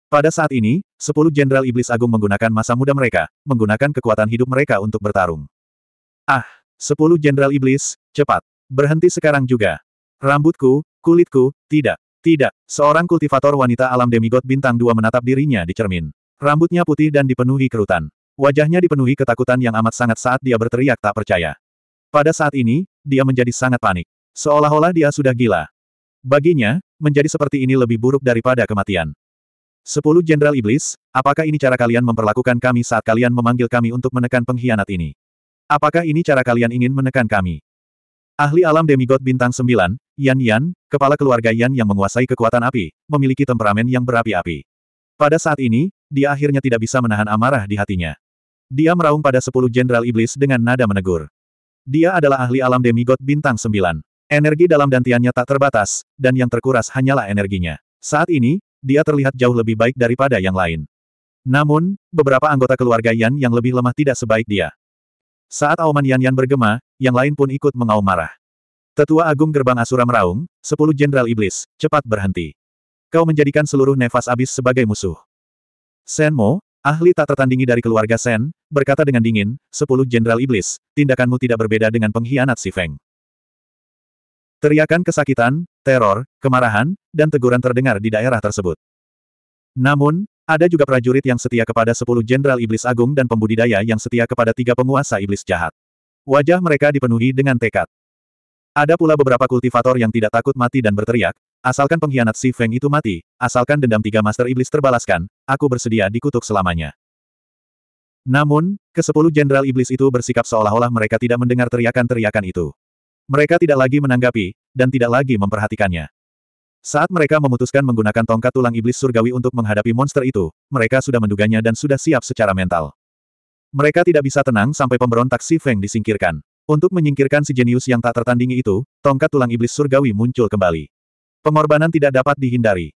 Pada saat ini, sepuluh jenderal iblis agung menggunakan masa muda mereka, menggunakan kekuatan hidup mereka untuk bertarung. Ah, sepuluh jenderal iblis, cepat. Berhenti sekarang juga. Rambutku, kulitku, tidak, tidak. Seorang kultivator wanita alam demigod bintang dua menatap dirinya di cermin. Rambutnya putih dan dipenuhi kerutan. Wajahnya dipenuhi ketakutan yang amat sangat saat dia berteriak tak percaya. Pada saat ini, dia menjadi sangat panik. Seolah-olah dia sudah gila. Baginya, menjadi seperti ini lebih buruk daripada kematian. Sepuluh Jenderal Iblis, apakah ini cara kalian memperlakukan kami saat kalian memanggil kami untuk menekan pengkhianat ini? Apakah ini cara kalian ingin menekan kami? Ahli alam demigod bintang 9, Yan Yan, kepala keluarga Yan yang menguasai kekuatan api, memiliki temperamen yang berapi-api. Pada saat ini, dia akhirnya tidak bisa menahan amarah di hatinya. Dia meraung pada sepuluh Jenderal Iblis dengan nada menegur. Dia adalah ahli alam demigod bintang 9. Energi dalam dantiannya tak terbatas, dan yang terkuras hanyalah energinya. Saat ini, dia terlihat jauh lebih baik daripada yang lain. Namun, beberapa anggota keluarga Yan yang lebih lemah tidak sebaik dia. Saat auman Yan Yan bergema, yang lain pun ikut mengaum marah. Tetua Agung Gerbang Asura meraung, sepuluh Jenderal Iblis, cepat berhenti. Kau menjadikan seluruh nefas abis sebagai musuh. Sen Mo, ahli tak tertandingi dari keluarga Sen, berkata dengan dingin, sepuluh Jenderal Iblis, tindakanmu tidak berbeda dengan pengkhianat si Feng. Teriakan kesakitan, teror, kemarahan, dan teguran terdengar di daerah tersebut. Namun, ada juga prajurit yang setia kepada sepuluh jenderal iblis agung dan pembudidaya yang setia kepada tiga penguasa iblis jahat. Wajah mereka dipenuhi dengan tekad. Ada pula beberapa kultivator yang tidak takut mati dan berteriak, asalkan pengkhianat si Feng itu mati, asalkan dendam tiga master iblis terbalaskan, aku bersedia dikutuk selamanya. Namun, kesepuluh jenderal iblis itu bersikap seolah-olah mereka tidak mendengar teriakan-teriakan itu. Mereka tidak lagi menanggapi, dan tidak lagi memperhatikannya. Saat mereka memutuskan menggunakan tongkat tulang iblis surgawi untuk menghadapi monster itu, mereka sudah menduganya dan sudah siap secara mental. Mereka tidak bisa tenang sampai pemberontak Si Feng disingkirkan. Untuk menyingkirkan si jenius yang tak tertandingi itu, tongkat tulang iblis surgawi muncul kembali. Pengorbanan tidak dapat dihindari.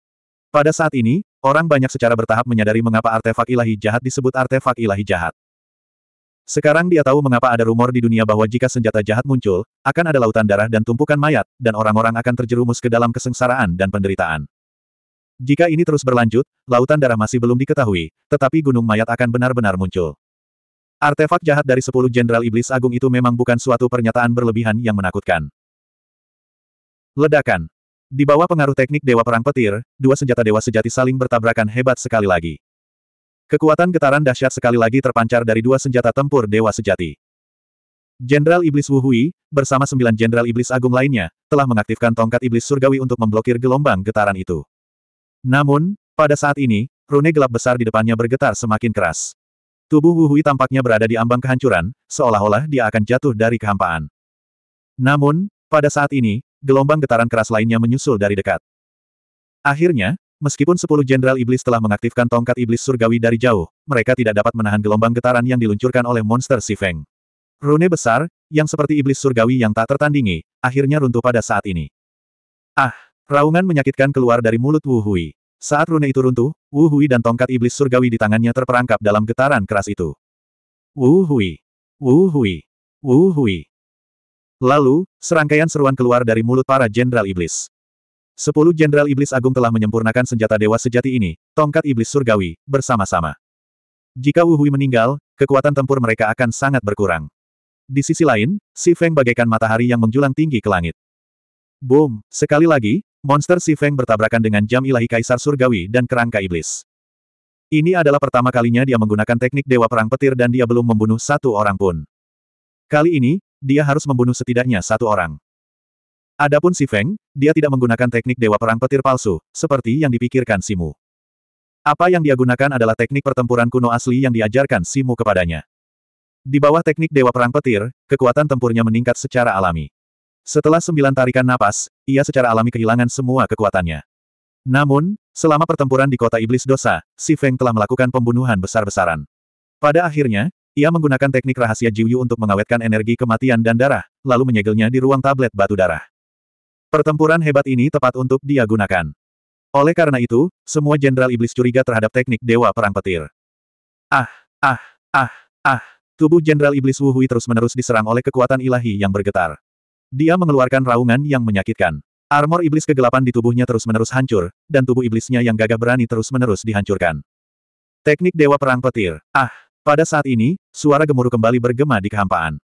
Pada saat ini, orang banyak secara bertahap menyadari mengapa artefak ilahi jahat disebut artefak ilahi jahat. Sekarang dia tahu mengapa ada rumor di dunia bahwa jika senjata jahat muncul, akan ada lautan darah dan tumpukan mayat, dan orang-orang akan terjerumus ke dalam kesengsaraan dan penderitaan. Jika ini terus berlanjut, lautan darah masih belum diketahui, tetapi gunung mayat akan benar-benar muncul. Artefak jahat dari sepuluh jenderal iblis agung itu memang bukan suatu pernyataan berlebihan yang menakutkan. Ledakan. Di bawah pengaruh teknik Dewa Perang Petir, dua senjata dewa sejati saling bertabrakan hebat sekali lagi. Kekuatan getaran dahsyat sekali lagi terpancar dari dua senjata tempur dewa sejati. Jenderal Iblis Wu Hui, bersama sembilan Jenderal Iblis Agung lainnya, telah mengaktifkan tongkat Iblis Surgawi untuk memblokir gelombang getaran itu. Namun, pada saat ini, rune gelap besar di depannya bergetar semakin keras. Tubuh Wu Hui tampaknya berada di ambang kehancuran, seolah-olah dia akan jatuh dari kehampaan. Namun, pada saat ini, gelombang getaran keras lainnya menyusul dari dekat. Akhirnya, Meskipun sepuluh jenderal iblis telah mengaktifkan tongkat iblis surgawi dari jauh, mereka tidak dapat menahan gelombang getaran yang diluncurkan oleh monster si Feng. Rune besar, yang seperti iblis surgawi yang tak tertandingi, akhirnya runtuh pada saat ini. Ah, raungan menyakitkan keluar dari mulut Wu Hui. Saat rune itu runtuh, Wu Hui dan tongkat iblis surgawi di tangannya terperangkap dalam getaran keras itu. Wu Hui. Wu Hui. Wu Hui. Lalu, serangkaian seruan keluar dari mulut para jenderal iblis. Sepuluh Jenderal Iblis Agung telah menyempurnakan senjata dewa sejati ini, tongkat iblis surgawi, bersama-sama. Jika Wuhui meninggal, kekuatan tempur mereka akan sangat berkurang. Di sisi lain, Si Feng bagaikan matahari yang menjulang tinggi ke langit. Boom! Sekali lagi, monster Si Feng bertabrakan dengan jam ilahi Kaisar Surgawi dan kerangka iblis. Ini adalah pertama kalinya dia menggunakan teknik Dewa Perang Petir dan dia belum membunuh satu orang pun. Kali ini, dia harus membunuh setidaknya satu orang. Adapun si Feng, dia tidak menggunakan teknik Dewa Perang Petir Palsu, seperti yang dipikirkan Simu. Apa yang dia gunakan adalah teknik pertempuran kuno asli yang diajarkan Simu kepadanya. Di bawah teknik Dewa Perang Petir, kekuatan tempurnya meningkat secara alami. Setelah sembilan tarikan napas, ia secara alami kehilangan semua kekuatannya. Namun, selama pertempuran di kota Iblis Dosa, si Feng telah melakukan pembunuhan besar-besaran. Pada akhirnya, ia menggunakan teknik rahasia Jiuyu untuk mengawetkan energi kematian dan darah, lalu menyegelnya di ruang tablet batu darah. Pertempuran hebat ini tepat untuk dia gunakan. Oleh karena itu, semua jenderal iblis curiga terhadap teknik Dewa Perang Petir. Ah, ah, ah, ah. Tubuh Jenderal Iblis Wuhui terus-menerus diserang oleh kekuatan ilahi yang bergetar. Dia mengeluarkan raungan yang menyakitkan. Armor iblis kegelapan di tubuhnya terus-menerus hancur, dan tubuh iblisnya yang gagah berani terus-menerus dihancurkan. Teknik Dewa Perang Petir. Ah! Pada saat ini, suara gemuruh kembali bergema di kehampaan.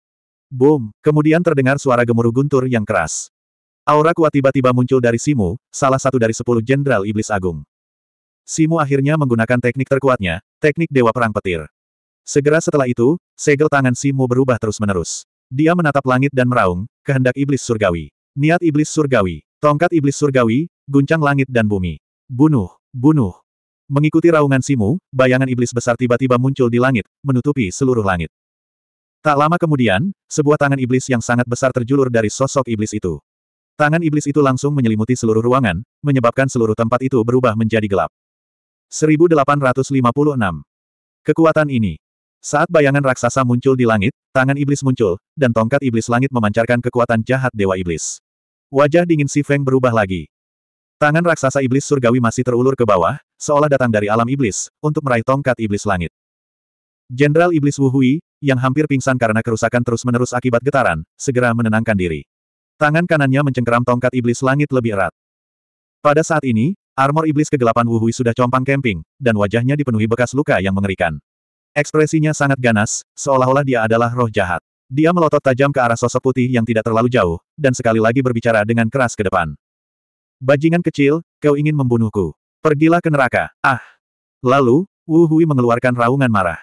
Boom! Kemudian terdengar suara gemuruh guntur yang keras. Aura kuat tiba-tiba muncul dari Simu, salah satu dari sepuluh jenderal iblis agung. Simu akhirnya menggunakan teknik terkuatnya, teknik Dewa Perang Petir. Segera setelah itu, segel tangan Simu berubah terus-menerus. Dia menatap langit dan meraung, kehendak iblis surgawi. Niat iblis surgawi, tongkat iblis surgawi, guncang langit dan bumi. Bunuh, bunuh. Mengikuti raungan Simu, bayangan iblis besar tiba-tiba muncul di langit, menutupi seluruh langit. Tak lama kemudian, sebuah tangan iblis yang sangat besar terjulur dari sosok iblis itu. Tangan iblis itu langsung menyelimuti seluruh ruangan, menyebabkan seluruh tempat itu berubah menjadi gelap. 1856. Kekuatan ini. Saat bayangan raksasa muncul di langit, tangan iblis muncul, dan tongkat iblis langit memancarkan kekuatan jahat Dewa Iblis. Wajah dingin Si Feng berubah lagi. Tangan raksasa iblis surgawi masih terulur ke bawah, seolah datang dari alam iblis, untuk meraih tongkat iblis langit. Jenderal Iblis Wu Hui, yang hampir pingsan karena kerusakan terus-menerus akibat getaran, segera menenangkan diri. Tangan kanannya mencengkeram tongkat iblis langit lebih erat. Pada saat ini, armor iblis kegelapan Wuhui sudah compang camping, dan wajahnya dipenuhi bekas luka yang mengerikan. Ekspresinya sangat ganas, seolah-olah dia adalah roh jahat. Dia melotot tajam ke arah sosok putih yang tidak terlalu jauh, dan sekali lagi berbicara dengan keras ke depan. Bajingan kecil, kau ingin membunuhku. Pergilah ke neraka, ah! Lalu, Wu Hui mengeluarkan raungan marah.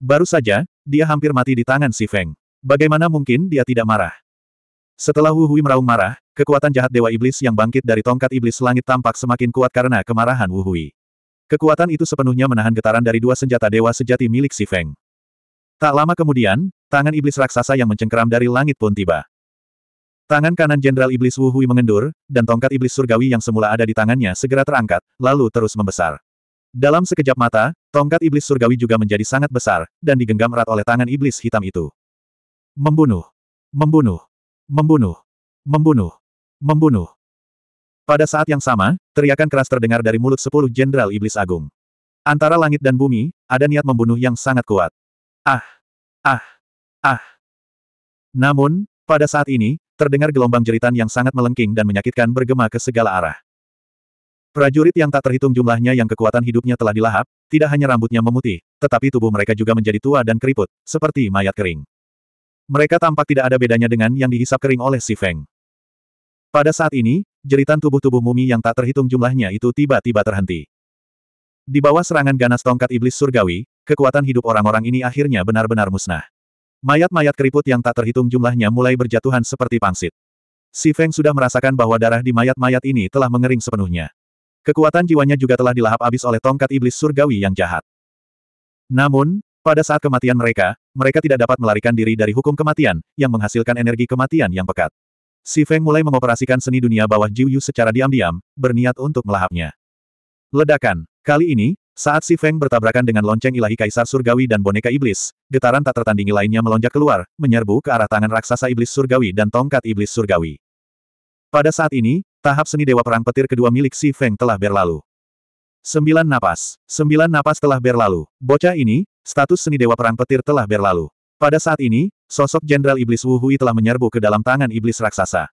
Baru saja, dia hampir mati di tangan Si Feng. Bagaimana mungkin dia tidak marah? Setelah Wu Hui meraung marah, kekuatan jahat Dewa Iblis yang bangkit dari tongkat Iblis Langit tampak semakin kuat karena kemarahan Wu Hui. Kekuatan itu sepenuhnya menahan getaran dari dua senjata dewa sejati milik Si Feng. Tak lama kemudian, tangan Iblis Raksasa yang mencengkeram dari langit pun tiba. Tangan kanan Jenderal Iblis Wu Hui mengendur, dan tongkat Iblis Surgawi yang semula ada di tangannya segera terangkat, lalu terus membesar. Dalam sekejap mata, tongkat Iblis Surgawi juga menjadi sangat besar, dan digenggam erat oleh tangan Iblis Hitam itu. Membunuh. Membunuh. Membunuh. Membunuh. Membunuh. Pada saat yang sama, teriakan keras terdengar dari mulut sepuluh jenderal iblis agung. Antara langit dan bumi, ada niat membunuh yang sangat kuat. Ah! Ah! Ah! Namun, pada saat ini, terdengar gelombang jeritan yang sangat melengking dan menyakitkan bergema ke segala arah. Prajurit yang tak terhitung jumlahnya yang kekuatan hidupnya telah dilahap, tidak hanya rambutnya memutih, tetapi tubuh mereka juga menjadi tua dan keriput, seperti mayat kering mereka tampak tidak ada bedanya dengan yang dihisap kering oleh si Feng. Pada saat ini, jeritan tubuh-tubuh mumi yang tak terhitung jumlahnya itu tiba-tiba terhenti. Di bawah serangan ganas tongkat iblis surgawi, kekuatan hidup orang-orang ini akhirnya benar-benar musnah. Mayat-mayat keriput yang tak terhitung jumlahnya mulai berjatuhan seperti pangsit. Si Feng sudah merasakan bahwa darah di mayat-mayat ini telah mengering sepenuhnya. Kekuatan jiwanya juga telah dilahap habis oleh tongkat iblis surgawi yang jahat. Namun, pada saat kematian mereka, mereka tidak dapat melarikan diri dari hukum kematian, yang menghasilkan energi kematian yang pekat. Si Feng mulai mengoperasikan seni dunia bawah Jiu Yu secara diam-diam, berniat untuk melahapnya. Ledakan. Kali ini, saat si Feng bertabrakan dengan lonceng ilahi kaisar surgawi dan boneka iblis, getaran tak tertandingi lainnya melonjak keluar, menyerbu ke arah tangan raksasa iblis surgawi dan tongkat iblis surgawi. Pada saat ini, tahap seni Dewa Perang Petir kedua milik Si Feng telah berlalu. Sembilan napas. Sembilan napas telah berlalu. Bocah ini, Status seni Dewa Perang Petir telah berlalu. Pada saat ini, sosok Jenderal Iblis Wu Hui telah menyerbu ke dalam tangan Iblis Raksasa.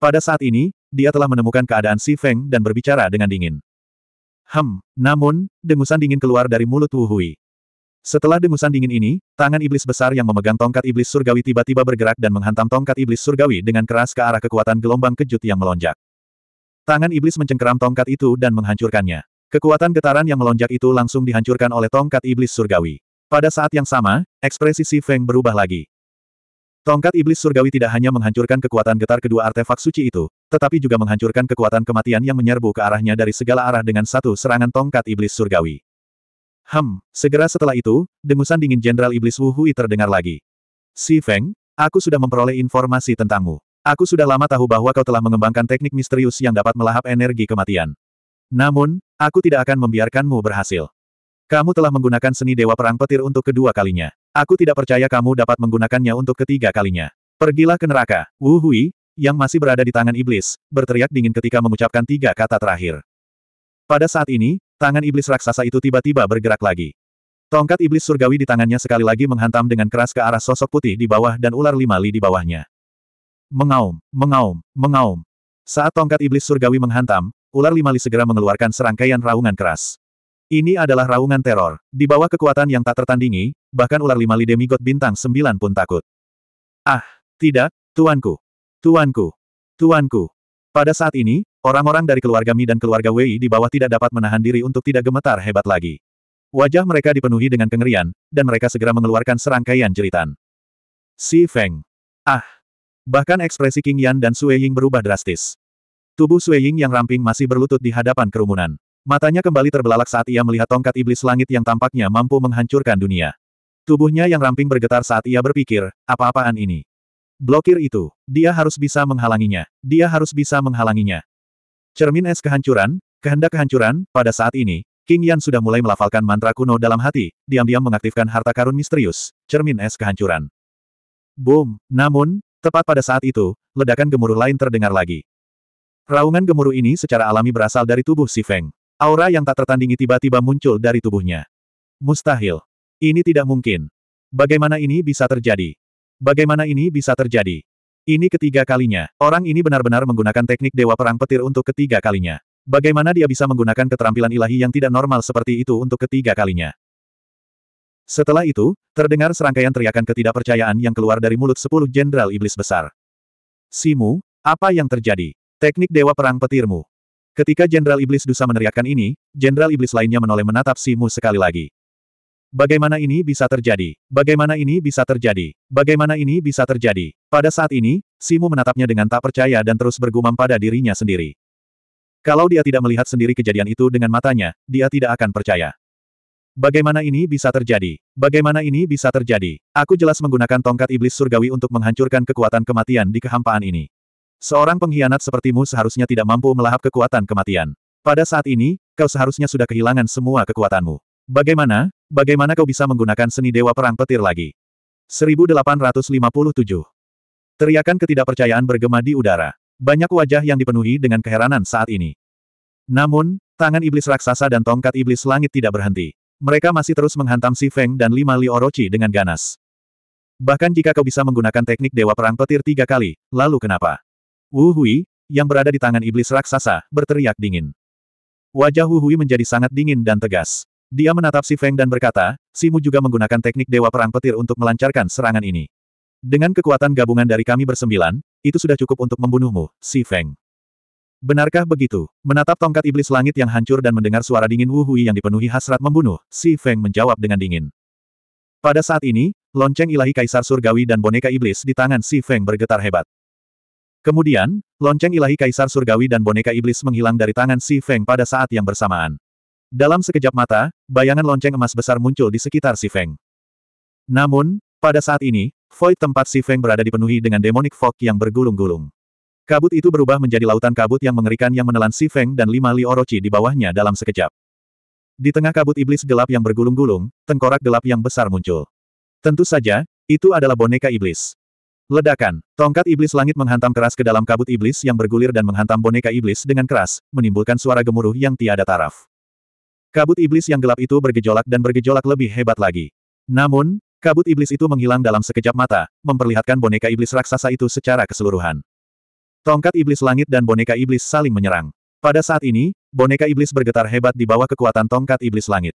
Pada saat ini, dia telah menemukan keadaan Si Feng dan berbicara dengan dingin. Hem, namun, dengusan dingin keluar dari mulut Wu Hui. Setelah dengusan dingin ini, tangan iblis besar yang memegang tongkat iblis surgawi tiba-tiba bergerak dan menghantam tongkat iblis surgawi dengan keras ke arah kekuatan gelombang kejut yang melonjak. Tangan iblis mencengkeram tongkat itu dan menghancurkannya. Kekuatan getaran yang melonjak itu langsung dihancurkan oleh tongkat iblis surgawi. Pada saat yang sama, ekspresi Si Feng berubah lagi. Tongkat iblis surgawi tidak hanya menghancurkan kekuatan getar kedua artefak suci itu, tetapi juga menghancurkan kekuatan kematian yang menyerbu ke arahnya dari segala arah dengan satu serangan tongkat iblis surgawi. Hmm, segera setelah itu, dengusan dingin Jenderal Iblis Wuhui terdengar lagi. Si Feng, aku sudah memperoleh informasi tentangmu. Aku sudah lama tahu bahwa kau telah mengembangkan teknik misterius yang dapat melahap energi kematian. Namun, aku tidak akan membiarkanmu berhasil. Kamu telah menggunakan seni Dewa Perang Petir untuk kedua kalinya. Aku tidak percaya kamu dapat menggunakannya untuk ketiga kalinya. Pergilah ke neraka. Wu Hui, yang masih berada di tangan iblis, berteriak dingin ketika mengucapkan tiga kata terakhir. Pada saat ini, tangan iblis raksasa itu tiba-tiba bergerak lagi. Tongkat iblis surgawi di tangannya sekali lagi menghantam dengan keras ke arah sosok putih di bawah dan ular lima li di bawahnya. Mengaum, mengaum, mengaum. Saat tongkat iblis surgawi menghantam, ular lima li segera mengeluarkan serangkaian raungan keras. Ini adalah raungan teror, di bawah kekuatan yang tak tertandingi, bahkan ular lima lide migot bintang sembilan pun takut. Ah, tidak, tuanku. Tuanku. Tuanku. Pada saat ini, orang-orang dari keluarga Mi dan keluarga Wei di bawah tidak dapat menahan diri untuk tidak gemetar hebat lagi. Wajah mereka dipenuhi dengan kengerian, dan mereka segera mengeluarkan serangkaian jeritan. Si Feng. Ah. Bahkan ekspresi King Yan dan Sue Ying berubah drastis. Tubuh Sue Ying yang ramping masih berlutut di hadapan kerumunan. Matanya kembali terbelalak saat ia melihat tongkat iblis langit yang tampaknya mampu menghancurkan dunia. Tubuhnya yang ramping bergetar saat ia berpikir, apa-apaan ini? Blokir itu, dia harus bisa menghalanginya, dia harus bisa menghalanginya. Cermin es kehancuran, kehendak kehancuran, pada saat ini, King Yan sudah mulai melafalkan mantra kuno dalam hati, diam-diam mengaktifkan harta karun misterius, cermin es kehancuran. Boom! Namun, tepat pada saat itu, ledakan gemuruh lain terdengar lagi. Raungan gemuruh ini secara alami berasal dari tubuh si Feng. Aura yang tak tertandingi tiba-tiba muncul dari tubuhnya. Mustahil. Ini tidak mungkin. Bagaimana ini bisa terjadi? Bagaimana ini bisa terjadi? Ini ketiga kalinya. Orang ini benar-benar menggunakan teknik Dewa Perang Petir untuk ketiga kalinya. Bagaimana dia bisa menggunakan keterampilan ilahi yang tidak normal seperti itu untuk ketiga kalinya? Setelah itu, terdengar serangkaian teriakan ketidakpercayaan yang keluar dari mulut sepuluh jenderal iblis besar. Simu, apa yang terjadi? Teknik Dewa Perang Petirmu. Ketika Jenderal Iblis Dusa meneriakkan ini, Jenderal Iblis lainnya menoleh menatap Simu sekali lagi. Bagaimana ini bisa terjadi? Bagaimana ini bisa terjadi? Bagaimana ini bisa terjadi? Pada saat ini, Simu menatapnya dengan tak percaya dan terus bergumam pada dirinya sendiri. Kalau dia tidak melihat sendiri kejadian itu dengan matanya, dia tidak akan percaya. Bagaimana ini bisa terjadi? Bagaimana ini bisa terjadi? Aku jelas menggunakan tongkat iblis surgawi untuk menghancurkan kekuatan kematian di kehampaan ini. Seorang pengkhianat sepertimu seharusnya tidak mampu melahap kekuatan kematian. Pada saat ini, kau seharusnya sudah kehilangan semua kekuatanmu. Bagaimana, bagaimana kau bisa menggunakan seni Dewa Perang Petir lagi? 1857 Teriakan ketidakpercayaan bergema di udara. Banyak wajah yang dipenuhi dengan keheranan saat ini. Namun, tangan iblis raksasa dan tongkat iblis langit tidak berhenti. Mereka masih terus menghantam Si Feng dan lima Li Orochi dengan ganas. Bahkan jika kau bisa menggunakan teknik Dewa Perang Petir tiga kali, lalu kenapa? Wu Hui, yang berada di tangan iblis raksasa, berteriak dingin. Wajah Wu Hui menjadi sangat dingin dan tegas. Dia menatap Si Feng dan berkata, "Si Mu juga menggunakan teknik Dewa Perang Petir untuk melancarkan serangan ini. Dengan kekuatan gabungan dari kami bersembilan, itu sudah cukup untuk membunuhmu, Si Feng. Benarkah begitu? Menatap tongkat iblis langit yang hancur dan mendengar suara dingin Wu Hui yang dipenuhi hasrat membunuh, Si Feng menjawab dengan dingin. Pada saat ini, lonceng ilahi kaisar surgawi dan boneka iblis di tangan Si Feng bergetar hebat. Kemudian, lonceng ilahi kaisar surgawi dan boneka iblis menghilang dari tangan Si Feng pada saat yang bersamaan. Dalam sekejap mata, bayangan lonceng emas besar muncul di sekitar Si Feng. Namun, pada saat ini, void tempat Si Feng berada dipenuhi dengan demonic fog yang bergulung-gulung. Kabut itu berubah menjadi lautan kabut yang mengerikan yang menelan Si Feng dan lima Li Orochi di bawahnya dalam sekejap. Di tengah kabut iblis gelap yang bergulung-gulung, tengkorak gelap yang besar muncul. Tentu saja, itu adalah boneka iblis. Ledakan. Tongkat iblis langit menghantam keras ke dalam kabut iblis yang bergulir dan menghantam boneka iblis dengan keras, menimbulkan suara gemuruh yang tiada taraf. Kabut iblis yang gelap itu bergejolak dan bergejolak lebih hebat lagi. Namun, kabut iblis itu menghilang dalam sekejap mata, memperlihatkan boneka iblis raksasa itu secara keseluruhan. Tongkat iblis langit dan boneka iblis saling menyerang. Pada saat ini, boneka iblis bergetar hebat di bawah kekuatan tongkat iblis langit.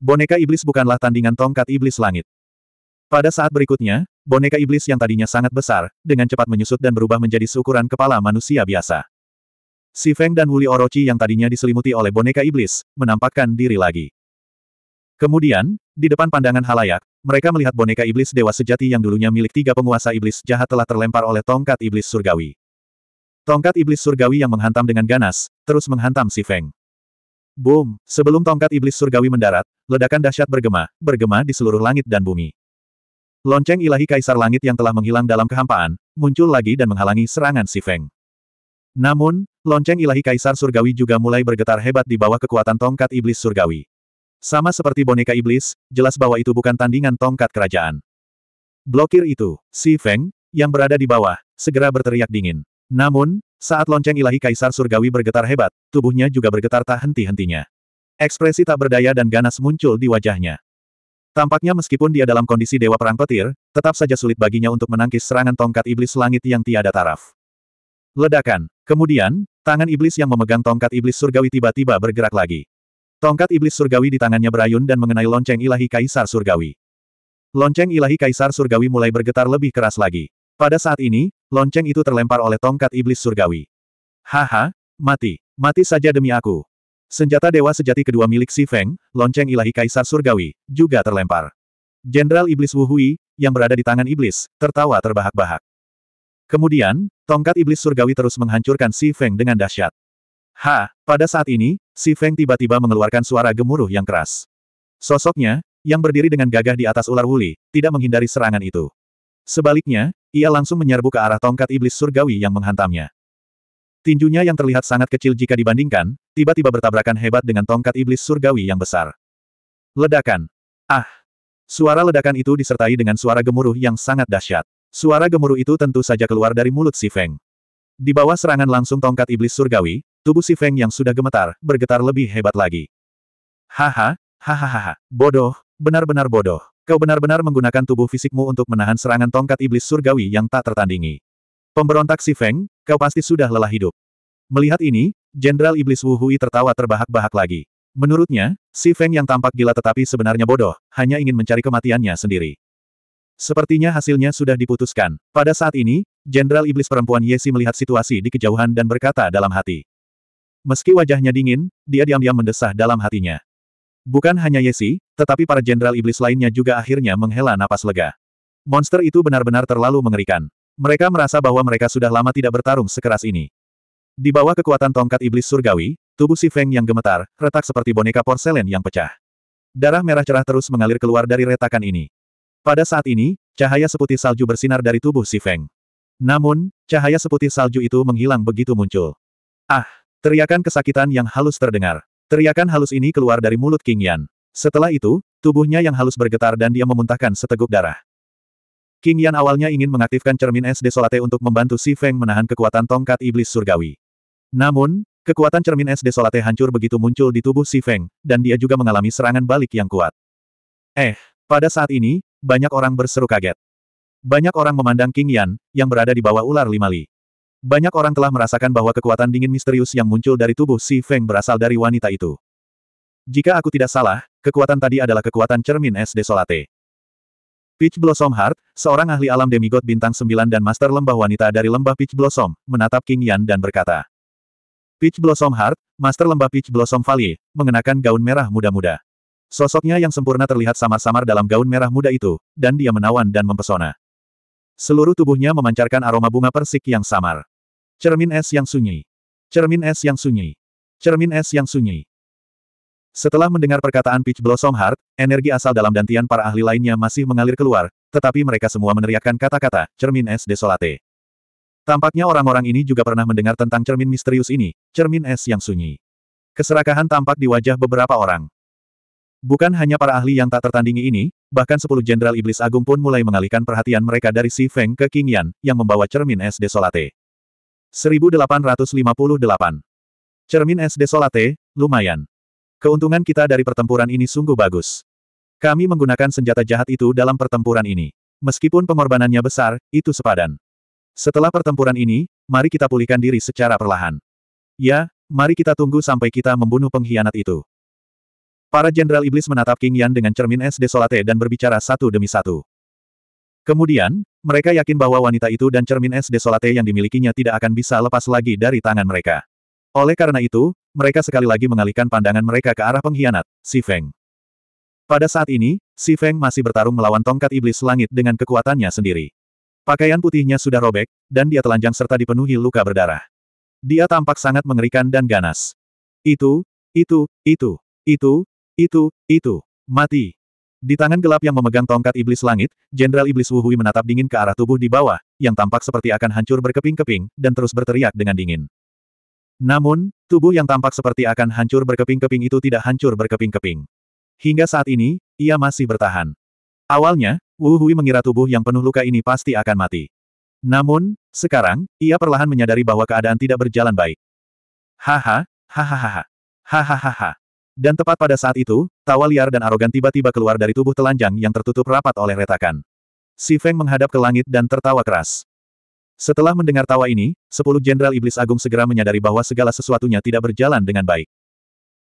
Boneka iblis bukanlah tandingan tongkat iblis langit. Pada saat berikutnya, boneka iblis yang tadinya sangat besar, dengan cepat menyusut dan berubah menjadi seukuran kepala manusia biasa. Si Feng dan Wuli Orochi yang tadinya diselimuti oleh boneka iblis, menampakkan diri lagi. Kemudian, di depan pandangan halayak, mereka melihat boneka iblis dewa sejati yang dulunya milik tiga penguasa iblis jahat telah terlempar oleh tongkat iblis surgawi. Tongkat iblis surgawi yang menghantam dengan ganas, terus menghantam si Feng. Boom! Sebelum tongkat iblis surgawi mendarat, ledakan dahsyat bergema, bergema di seluruh langit dan bumi. Lonceng ilahi Kaisar Langit yang telah menghilang dalam kehampaan, muncul lagi dan menghalangi serangan si Feng. Namun, lonceng ilahi Kaisar Surgawi juga mulai bergetar hebat di bawah kekuatan tongkat iblis surgawi. Sama seperti boneka iblis, jelas bahwa itu bukan tandingan tongkat kerajaan. Blokir itu, si Feng, yang berada di bawah, segera berteriak dingin. Namun, saat lonceng ilahi Kaisar Surgawi bergetar hebat, tubuhnya juga bergetar tak henti-hentinya. Ekspresi tak berdaya dan ganas muncul di wajahnya. Tampaknya meskipun dia dalam kondisi dewa perang petir, tetap saja sulit baginya untuk menangkis serangan tongkat iblis langit yang tiada taraf. Ledakan. Kemudian, tangan iblis yang memegang tongkat iblis surgawi tiba-tiba bergerak lagi. Tongkat iblis surgawi di tangannya berayun dan mengenai lonceng ilahi kaisar surgawi. Lonceng ilahi kaisar surgawi mulai bergetar lebih keras lagi. Pada saat ini, lonceng itu terlempar oleh tongkat iblis surgawi. Haha, mati. Mati saja demi aku. Senjata dewa sejati kedua milik Si Feng, lonceng ilahi kaisar surgawi, juga terlempar. Jenderal Iblis Wu Hui, yang berada di tangan iblis, tertawa terbahak-bahak. Kemudian, tongkat iblis surgawi terus menghancurkan Si Feng dengan dahsyat. Ha, pada saat ini, Si Feng tiba-tiba mengeluarkan suara gemuruh yang keras. Sosoknya, yang berdiri dengan gagah di atas ular wuli, tidak menghindari serangan itu. Sebaliknya, ia langsung menyerbu ke arah tongkat iblis surgawi yang menghantamnya. Tinjunya yang terlihat sangat kecil jika dibandingkan, tiba-tiba bertabrakan hebat dengan tongkat iblis surgawi yang besar. Ledakan. Ah! Suara ledakan itu disertai dengan suara gemuruh yang sangat dahsyat. Suara gemuruh itu tentu saja keluar dari mulut si Feng. Di bawah serangan langsung tongkat iblis surgawi, tubuh si Feng yang sudah gemetar, bergetar lebih hebat lagi. Haha, hahaha, bodoh, benar-benar bodoh. Kau benar-benar menggunakan tubuh fisikmu untuk menahan serangan tongkat iblis surgawi yang tak tertandingi. Pemberontak si Feng, kau pasti sudah lelah hidup. Melihat ini, Jenderal Iblis Wu Hui tertawa terbahak-bahak lagi. Menurutnya, si Feng yang tampak gila tetapi sebenarnya bodoh, hanya ingin mencari kematiannya sendiri. Sepertinya hasilnya sudah diputuskan. Pada saat ini, Jenderal Iblis Perempuan Yesi melihat situasi di kejauhan dan berkata dalam hati. Meski wajahnya dingin, dia diam-diam mendesah dalam hatinya. Bukan hanya Yesi, tetapi para jenderal iblis lainnya juga akhirnya menghela napas lega. Monster itu benar-benar terlalu mengerikan. Mereka merasa bahwa mereka sudah lama tidak bertarung sekeras ini. Di bawah kekuatan tongkat iblis surgawi, tubuh si Feng yang gemetar, retak seperti boneka porselen yang pecah. Darah merah cerah terus mengalir keluar dari retakan ini. Pada saat ini, cahaya seputih salju bersinar dari tubuh si Feng. Namun, cahaya seputih salju itu menghilang begitu muncul. Ah! Teriakan kesakitan yang halus terdengar. Teriakan halus ini keluar dari mulut King Yan. Setelah itu, tubuhnya yang halus bergetar dan dia memuntahkan seteguk darah. King Yan awalnya ingin mengaktifkan cermin es desolate untuk membantu Si Feng menahan kekuatan tongkat iblis surgawi. Namun, kekuatan cermin es desolate hancur begitu muncul di tubuh Si Feng, dan dia juga mengalami serangan balik yang kuat. Eh, pada saat ini, banyak orang berseru kaget. Banyak orang memandang King Yan, yang berada di bawah ular lima li. Banyak orang telah merasakan bahwa kekuatan dingin misterius yang muncul dari tubuh Si Feng berasal dari wanita itu. Jika aku tidak salah, kekuatan tadi adalah kekuatan cermin es desolate. Peach Blossom Heart, seorang ahli alam demigod bintang 9 dan master lembah wanita dari lembah Peach Blossom, menatap King Yan dan berkata. Peach Blossom Heart, master lembah Peach Blossom Valley, mengenakan gaun merah muda-muda. Sosoknya yang sempurna terlihat samar-samar dalam gaun merah muda itu, dan dia menawan dan mempesona. Seluruh tubuhnya memancarkan aroma bunga persik yang samar. Cermin es yang sunyi. Cermin es yang sunyi. Cermin es yang sunyi. Setelah mendengar perkataan Peach Blossom Heart, energi asal dalam dantian para ahli lainnya masih mengalir keluar, tetapi mereka semua meneriakkan kata-kata, cermin es desolate. Tampaknya orang-orang ini juga pernah mendengar tentang cermin misterius ini, cermin es yang sunyi. Keserakahan tampak di wajah beberapa orang. Bukan hanya para ahli yang tak tertandingi ini, bahkan sepuluh jenderal iblis agung pun mulai mengalihkan perhatian mereka dari Si Feng ke King Yan, yang membawa cermin es desolate. 1858 Cermin es desolate, lumayan. Keuntungan kita dari pertempuran ini sungguh bagus. Kami menggunakan senjata jahat itu dalam pertempuran ini. Meskipun pengorbanannya besar, itu sepadan. Setelah pertempuran ini, mari kita pulihkan diri secara perlahan. Ya, mari kita tunggu sampai kita membunuh pengkhianat itu. Para jenderal iblis menatap King Yan dengan cermin es desolate dan berbicara satu demi satu. Kemudian, mereka yakin bahwa wanita itu dan cermin es desolate yang dimilikinya tidak akan bisa lepas lagi dari tangan mereka. Oleh karena itu, mereka sekali lagi mengalihkan pandangan mereka ke arah pengkhianat, Si Feng. Pada saat ini, Si Feng masih bertarung melawan tongkat iblis langit dengan kekuatannya sendiri. Pakaian putihnya sudah robek, dan dia telanjang serta dipenuhi luka berdarah. Dia tampak sangat mengerikan dan ganas. Itu, itu, itu, itu, itu, itu, mati. Di tangan gelap yang memegang tongkat iblis langit, Jenderal Iblis Wuhui menatap dingin ke arah tubuh di bawah, yang tampak seperti akan hancur berkeping-keping, dan terus berteriak dengan dingin. Namun, tubuh yang tampak seperti akan hancur berkeping-keping itu tidak hancur berkeping-keping. Hingga saat ini, ia masih bertahan. Awalnya, Wu Hui mengira tubuh yang penuh luka ini pasti akan mati. Namun, sekarang, ia perlahan menyadari bahwa keadaan tidak berjalan baik. Haha, hahaha, hahaha. Dan tepat pada saat itu, tawa liar dan arogan tiba-tiba keluar dari tubuh telanjang yang tertutup rapat oleh retakan. Si Feng menghadap ke langit dan tertawa keras. Setelah mendengar tawa ini, sepuluh jenderal iblis agung segera menyadari bahwa segala sesuatunya tidak berjalan dengan baik.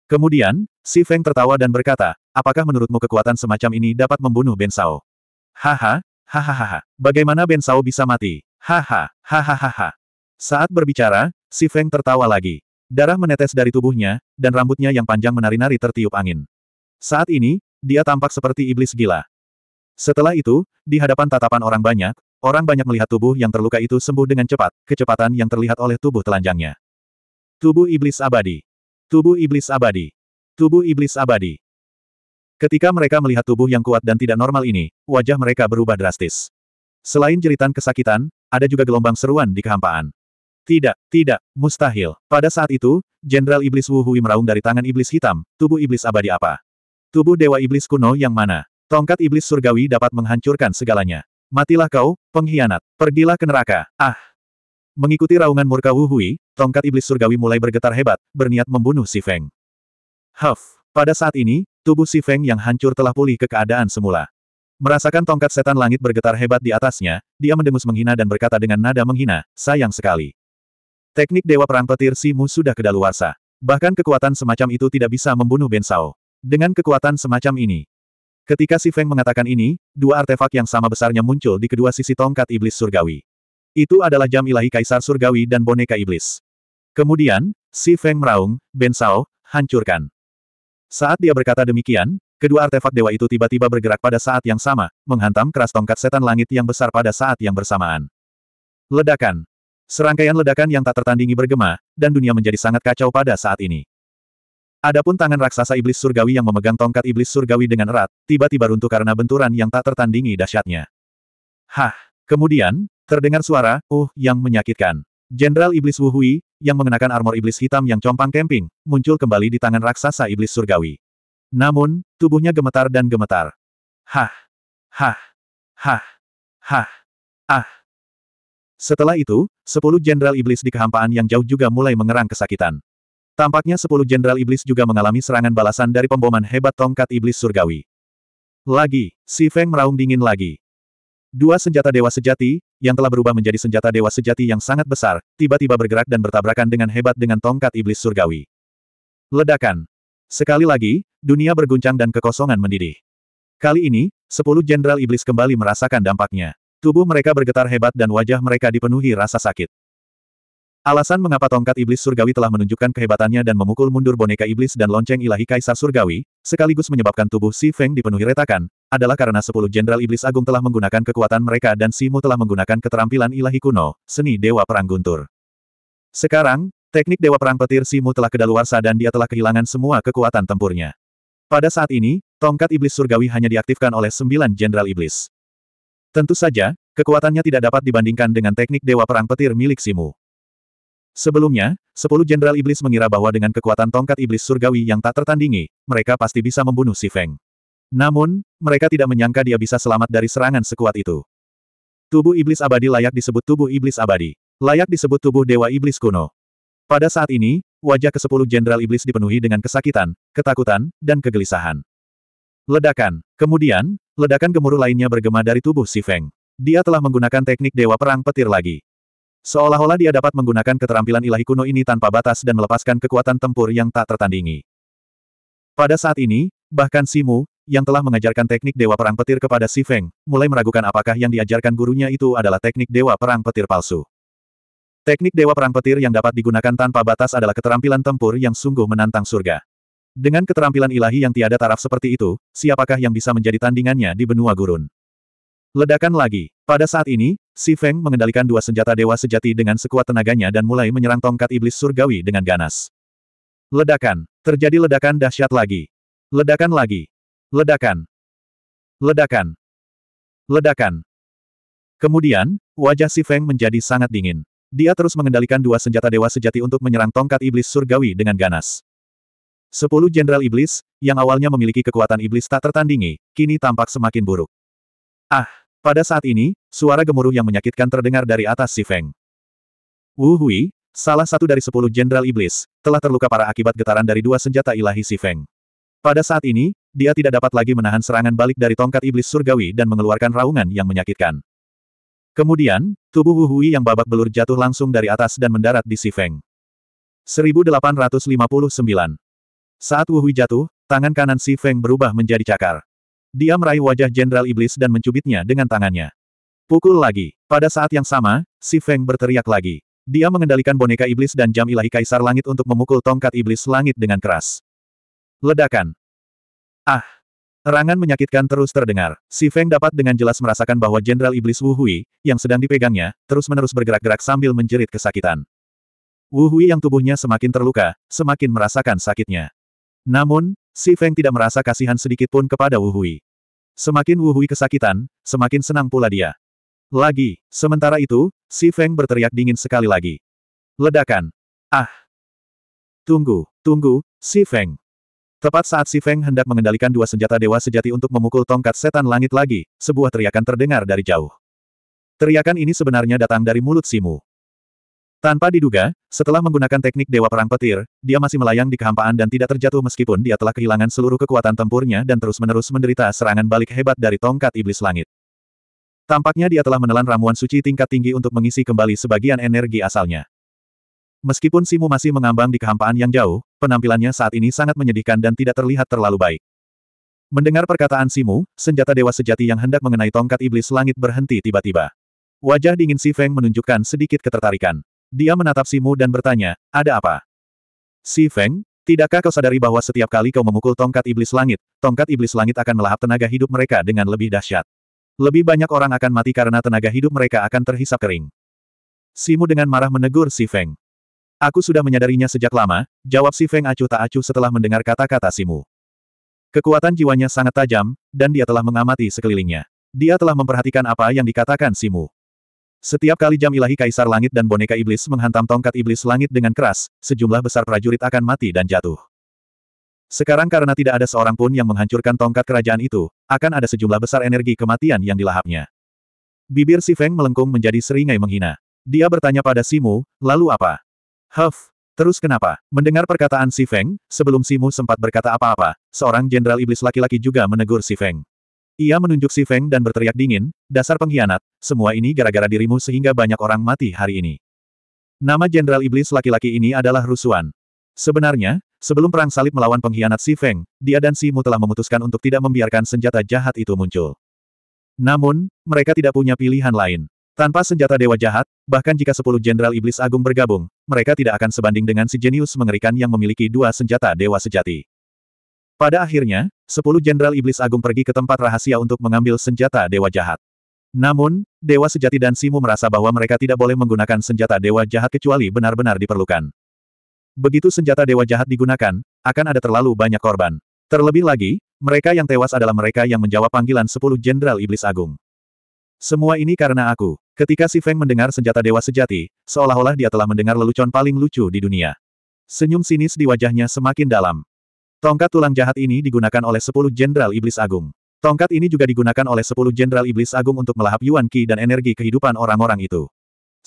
Kemudian, Si Feng tertawa dan berkata, apakah menurutmu kekuatan semacam ini dapat membunuh Ben Sao? Haha, hahaha, bagaimana Ben Sao bisa mati? Haha, hahaha. Saat berbicara, Si Feng tertawa lagi. Darah menetes dari tubuhnya, dan rambutnya yang panjang menari-nari tertiup angin. Saat ini, dia tampak seperti iblis gila. Setelah itu, di hadapan tatapan orang banyak, Orang banyak melihat tubuh yang terluka itu sembuh dengan cepat, kecepatan yang terlihat oleh tubuh telanjangnya. Tubuh iblis abadi. Tubuh iblis abadi. Tubuh iblis abadi. Ketika mereka melihat tubuh yang kuat dan tidak normal ini, wajah mereka berubah drastis. Selain jeritan kesakitan, ada juga gelombang seruan di kehampaan. Tidak, tidak, mustahil. Pada saat itu, Jenderal Iblis Wu Hui meraung dari tangan Iblis Hitam, tubuh Iblis Abadi apa? Tubuh Dewa Iblis Kuno yang mana? Tongkat Iblis Surgawi dapat menghancurkan segalanya. Matilah kau, pengkhianat. Pergilah ke neraka. Ah! Mengikuti raungan murka Wu Hui, tongkat iblis surgawi mulai bergetar hebat, berniat membunuh si Feng. Huff! Pada saat ini, tubuh si Feng yang hancur telah pulih ke keadaan semula. Merasakan tongkat setan langit bergetar hebat di atasnya, dia mendengus menghina dan berkata dengan nada menghina, sayang sekali. Teknik Dewa Perang Petir Simu sudah kedaluarsa. Bahkan kekuatan semacam itu tidak bisa membunuh Ben Sao. Dengan kekuatan semacam ini, Ketika Si Feng mengatakan ini, dua artefak yang sama besarnya muncul di kedua sisi tongkat iblis surgawi. Itu adalah jam ilahi kaisar surgawi dan boneka iblis. Kemudian, Si Feng meraung, Ben Sao, hancurkan. Saat dia berkata demikian, kedua artefak dewa itu tiba-tiba bergerak pada saat yang sama, menghantam keras tongkat setan langit yang besar pada saat yang bersamaan. Ledakan. Serangkaian ledakan yang tak tertandingi bergema, dan dunia menjadi sangat kacau pada saat ini. Adapun tangan raksasa iblis surgawi yang memegang tongkat iblis surgawi dengan erat, tiba-tiba runtuh karena benturan yang tak tertandingi dahsyatnya. Hah! Kemudian, terdengar suara, uh, yang menyakitkan. Jenderal Iblis Wuhui, yang mengenakan armor iblis hitam yang compang kemping, muncul kembali di tangan raksasa iblis surgawi. Namun, tubuhnya gemetar dan gemetar. Hah! Hah! Hah! Hah! Ah! Setelah itu, sepuluh jenderal iblis di kehampaan yang jauh juga mulai mengerang kesakitan. Tampaknya sepuluh jenderal iblis juga mengalami serangan balasan dari pemboman hebat tongkat iblis surgawi. Lagi, si Feng meraung dingin lagi. Dua senjata dewa sejati, yang telah berubah menjadi senjata dewa sejati yang sangat besar, tiba-tiba bergerak dan bertabrakan dengan hebat dengan tongkat iblis surgawi. Ledakan. Sekali lagi, dunia berguncang dan kekosongan mendidih. Kali ini, sepuluh jenderal iblis kembali merasakan dampaknya. Tubuh mereka bergetar hebat dan wajah mereka dipenuhi rasa sakit. Alasan mengapa tongkat iblis surgawi telah menunjukkan kehebatannya dan memukul mundur boneka iblis dan lonceng ilahi kaisar surgawi, sekaligus menyebabkan tubuh Si Feng dipenuhi retakan, adalah karena sepuluh jenderal iblis agung telah menggunakan kekuatan mereka dan Simu telah menggunakan keterampilan ilahi kuno, seni Dewa Perang Guntur. Sekarang, teknik Dewa Perang Petir Simu telah kedaluarsa dan dia telah kehilangan semua kekuatan tempurnya. Pada saat ini, tongkat iblis surgawi hanya diaktifkan oleh sembilan jenderal iblis. Tentu saja, kekuatannya tidak dapat dibandingkan dengan teknik Dewa Perang Petir milik Simu. Sebelumnya, sepuluh jenderal iblis mengira bahwa dengan kekuatan tongkat iblis surgawi yang tak tertandingi, mereka pasti bisa membunuh si Feng. Namun, mereka tidak menyangka dia bisa selamat dari serangan sekuat itu. Tubuh iblis abadi layak disebut tubuh iblis abadi. Layak disebut tubuh dewa iblis kuno. Pada saat ini, wajah ke sepuluh jenderal iblis dipenuhi dengan kesakitan, ketakutan, dan kegelisahan. Ledakan. Kemudian, ledakan gemuruh lainnya bergema dari tubuh si Feng. Dia telah menggunakan teknik dewa perang petir lagi. Seolah-olah dia dapat menggunakan keterampilan ilahi kuno ini tanpa batas dan melepaskan kekuatan tempur yang tak tertandingi. Pada saat ini, bahkan Simu, yang telah mengajarkan teknik Dewa Perang Petir kepada Si Feng, mulai meragukan apakah yang diajarkan gurunya itu adalah teknik Dewa Perang Petir palsu. Teknik Dewa Perang Petir yang dapat digunakan tanpa batas adalah keterampilan tempur yang sungguh menantang surga. Dengan keterampilan ilahi yang tiada taraf seperti itu, siapakah yang bisa menjadi tandingannya di benua gurun? Ledakan lagi. Pada saat ini, Si Feng mengendalikan dua senjata dewa sejati dengan sekuat tenaganya dan mulai menyerang tongkat iblis surgawi dengan ganas. Ledakan. Terjadi ledakan dahsyat lagi. Ledakan lagi. Ledakan. Ledakan. Ledakan. Kemudian, wajah Si Feng menjadi sangat dingin. Dia terus mengendalikan dua senjata dewa sejati untuk menyerang tongkat iblis surgawi dengan ganas. Sepuluh jenderal iblis, yang awalnya memiliki kekuatan iblis tak tertandingi, kini tampak semakin buruk. Ah! Pada saat ini, suara gemuruh yang menyakitkan terdengar dari atas si Feng. Wu Hui, salah satu dari sepuluh jenderal iblis, telah terluka parah akibat getaran dari dua senjata ilahi si Feng. Pada saat ini, dia tidak dapat lagi menahan serangan balik dari tongkat iblis surgawi dan mengeluarkan raungan yang menyakitkan. Kemudian, tubuh Wu Hui yang babak belur jatuh langsung dari atas dan mendarat di si Feng. 1859 Saat Wu Hui jatuh, tangan kanan si Feng berubah menjadi cakar. Dia meraih wajah Jenderal Iblis dan mencubitnya dengan tangannya. Pukul lagi. Pada saat yang sama, si Feng berteriak lagi. Dia mengendalikan boneka iblis dan jam ilahi kaisar langit untuk memukul tongkat iblis langit dengan keras. Ledakan. Ah! Rangan menyakitkan terus terdengar. Si Feng dapat dengan jelas merasakan bahwa Jenderal Iblis Wu Hui, yang sedang dipegangnya, terus-menerus bergerak-gerak sambil menjerit kesakitan. Wu Hui yang tubuhnya semakin terluka, semakin merasakan sakitnya. Namun, Si Feng tidak merasa kasihan sedikit pun kepada Wu Hui. Semakin Wu Hui kesakitan, semakin senang pula dia. Lagi, sementara itu, si Feng berteriak dingin sekali lagi. Ledakan. Ah. Tunggu, tunggu, si Feng. Tepat saat si Feng hendak mengendalikan dua senjata dewa sejati untuk memukul tongkat setan langit lagi, sebuah teriakan terdengar dari jauh. Teriakan ini sebenarnya datang dari mulut Simu. Tanpa diduga, setelah menggunakan teknik Dewa Perang Petir, dia masih melayang di kehampaan dan tidak terjatuh meskipun dia telah kehilangan seluruh kekuatan tempurnya dan terus-menerus menderita serangan balik hebat dari tongkat iblis langit. Tampaknya dia telah menelan ramuan suci tingkat tinggi untuk mengisi kembali sebagian energi asalnya. Meskipun Simu masih mengambang di kehampaan yang jauh, penampilannya saat ini sangat menyedihkan dan tidak terlihat terlalu baik. Mendengar perkataan Simu, senjata dewa sejati yang hendak mengenai tongkat iblis langit berhenti tiba-tiba. Wajah dingin Si Feng menunjukkan sedikit ketertarikan. Dia menatap Simu dan bertanya, ada apa? Si Feng, tidakkah kau sadari bahwa setiap kali kau memukul tongkat iblis langit, tongkat iblis langit akan melahap tenaga hidup mereka dengan lebih dahsyat. Lebih banyak orang akan mati karena tenaga hidup mereka akan terhisap kering. Simu dengan marah menegur Si Feng. Aku sudah menyadarinya sejak lama, jawab Si Feng acuh tak acuh setelah mendengar kata-kata Simu. Kekuatan jiwanya sangat tajam, dan dia telah mengamati sekelilingnya. Dia telah memperhatikan apa yang dikatakan Simu. Setiap kali jam ilahi kaisar langit dan boneka iblis menghantam tongkat iblis langit dengan keras, sejumlah besar prajurit akan mati dan jatuh. Sekarang karena tidak ada seorang pun yang menghancurkan tongkat kerajaan itu, akan ada sejumlah besar energi kematian yang dilahapnya. Bibir si Feng melengkung menjadi seringai menghina. Dia bertanya pada Simu, lalu apa? Huff, Terus kenapa? Mendengar perkataan Si Feng, sebelum Simu sempat berkata apa-apa, seorang jenderal iblis laki-laki juga menegur Si Feng. Ia menunjuk si Feng dan berteriak dingin, dasar pengkhianat, semua ini gara-gara dirimu sehingga banyak orang mati hari ini. Nama Jenderal Iblis laki-laki ini adalah Rusuan. Sebenarnya, sebelum perang salib melawan pengkhianat si Feng, dia dan si Mu telah memutuskan untuk tidak membiarkan senjata jahat itu muncul. Namun, mereka tidak punya pilihan lain. Tanpa senjata dewa jahat, bahkan jika sepuluh Jenderal Iblis Agung bergabung, mereka tidak akan sebanding dengan si jenius mengerikan yang memiliki dua senjata dewa sejati. Pada akhirnya, sepuluh jenderal iblis agung pergi ke tempat rahasia untuk mengambil senjata dewa jahat. Namun, dewa sejati dan Simu merasa bahwa mereka tidak boleh menggunakan senjata dewa jahat kecuali benar-benar diperlukan. Begitu senjata dewa jahat digunakan, akan ada terlalu banyak korban. Terlebih lagi, mereka yang tewas adalah mereka yang menjawab panggilan sepuluh jenderal iblis agung. Semua ini karena aku. Ketika Si Feng mendengar senjata dewa sejati, seolah-olah dia telah mendengar lelucon paling lucu di dunia. Senyum sinis di wajahnya semakin dalam. Tongkat tulang jahat ini digunakan oleh 10 Jenderal Iblis Agung. Tongkat ini juga digunakan oleh 10 Jenderal Iblis Agung untuk melahap Yuan Qi dan energi kehidupan orang-orang itu.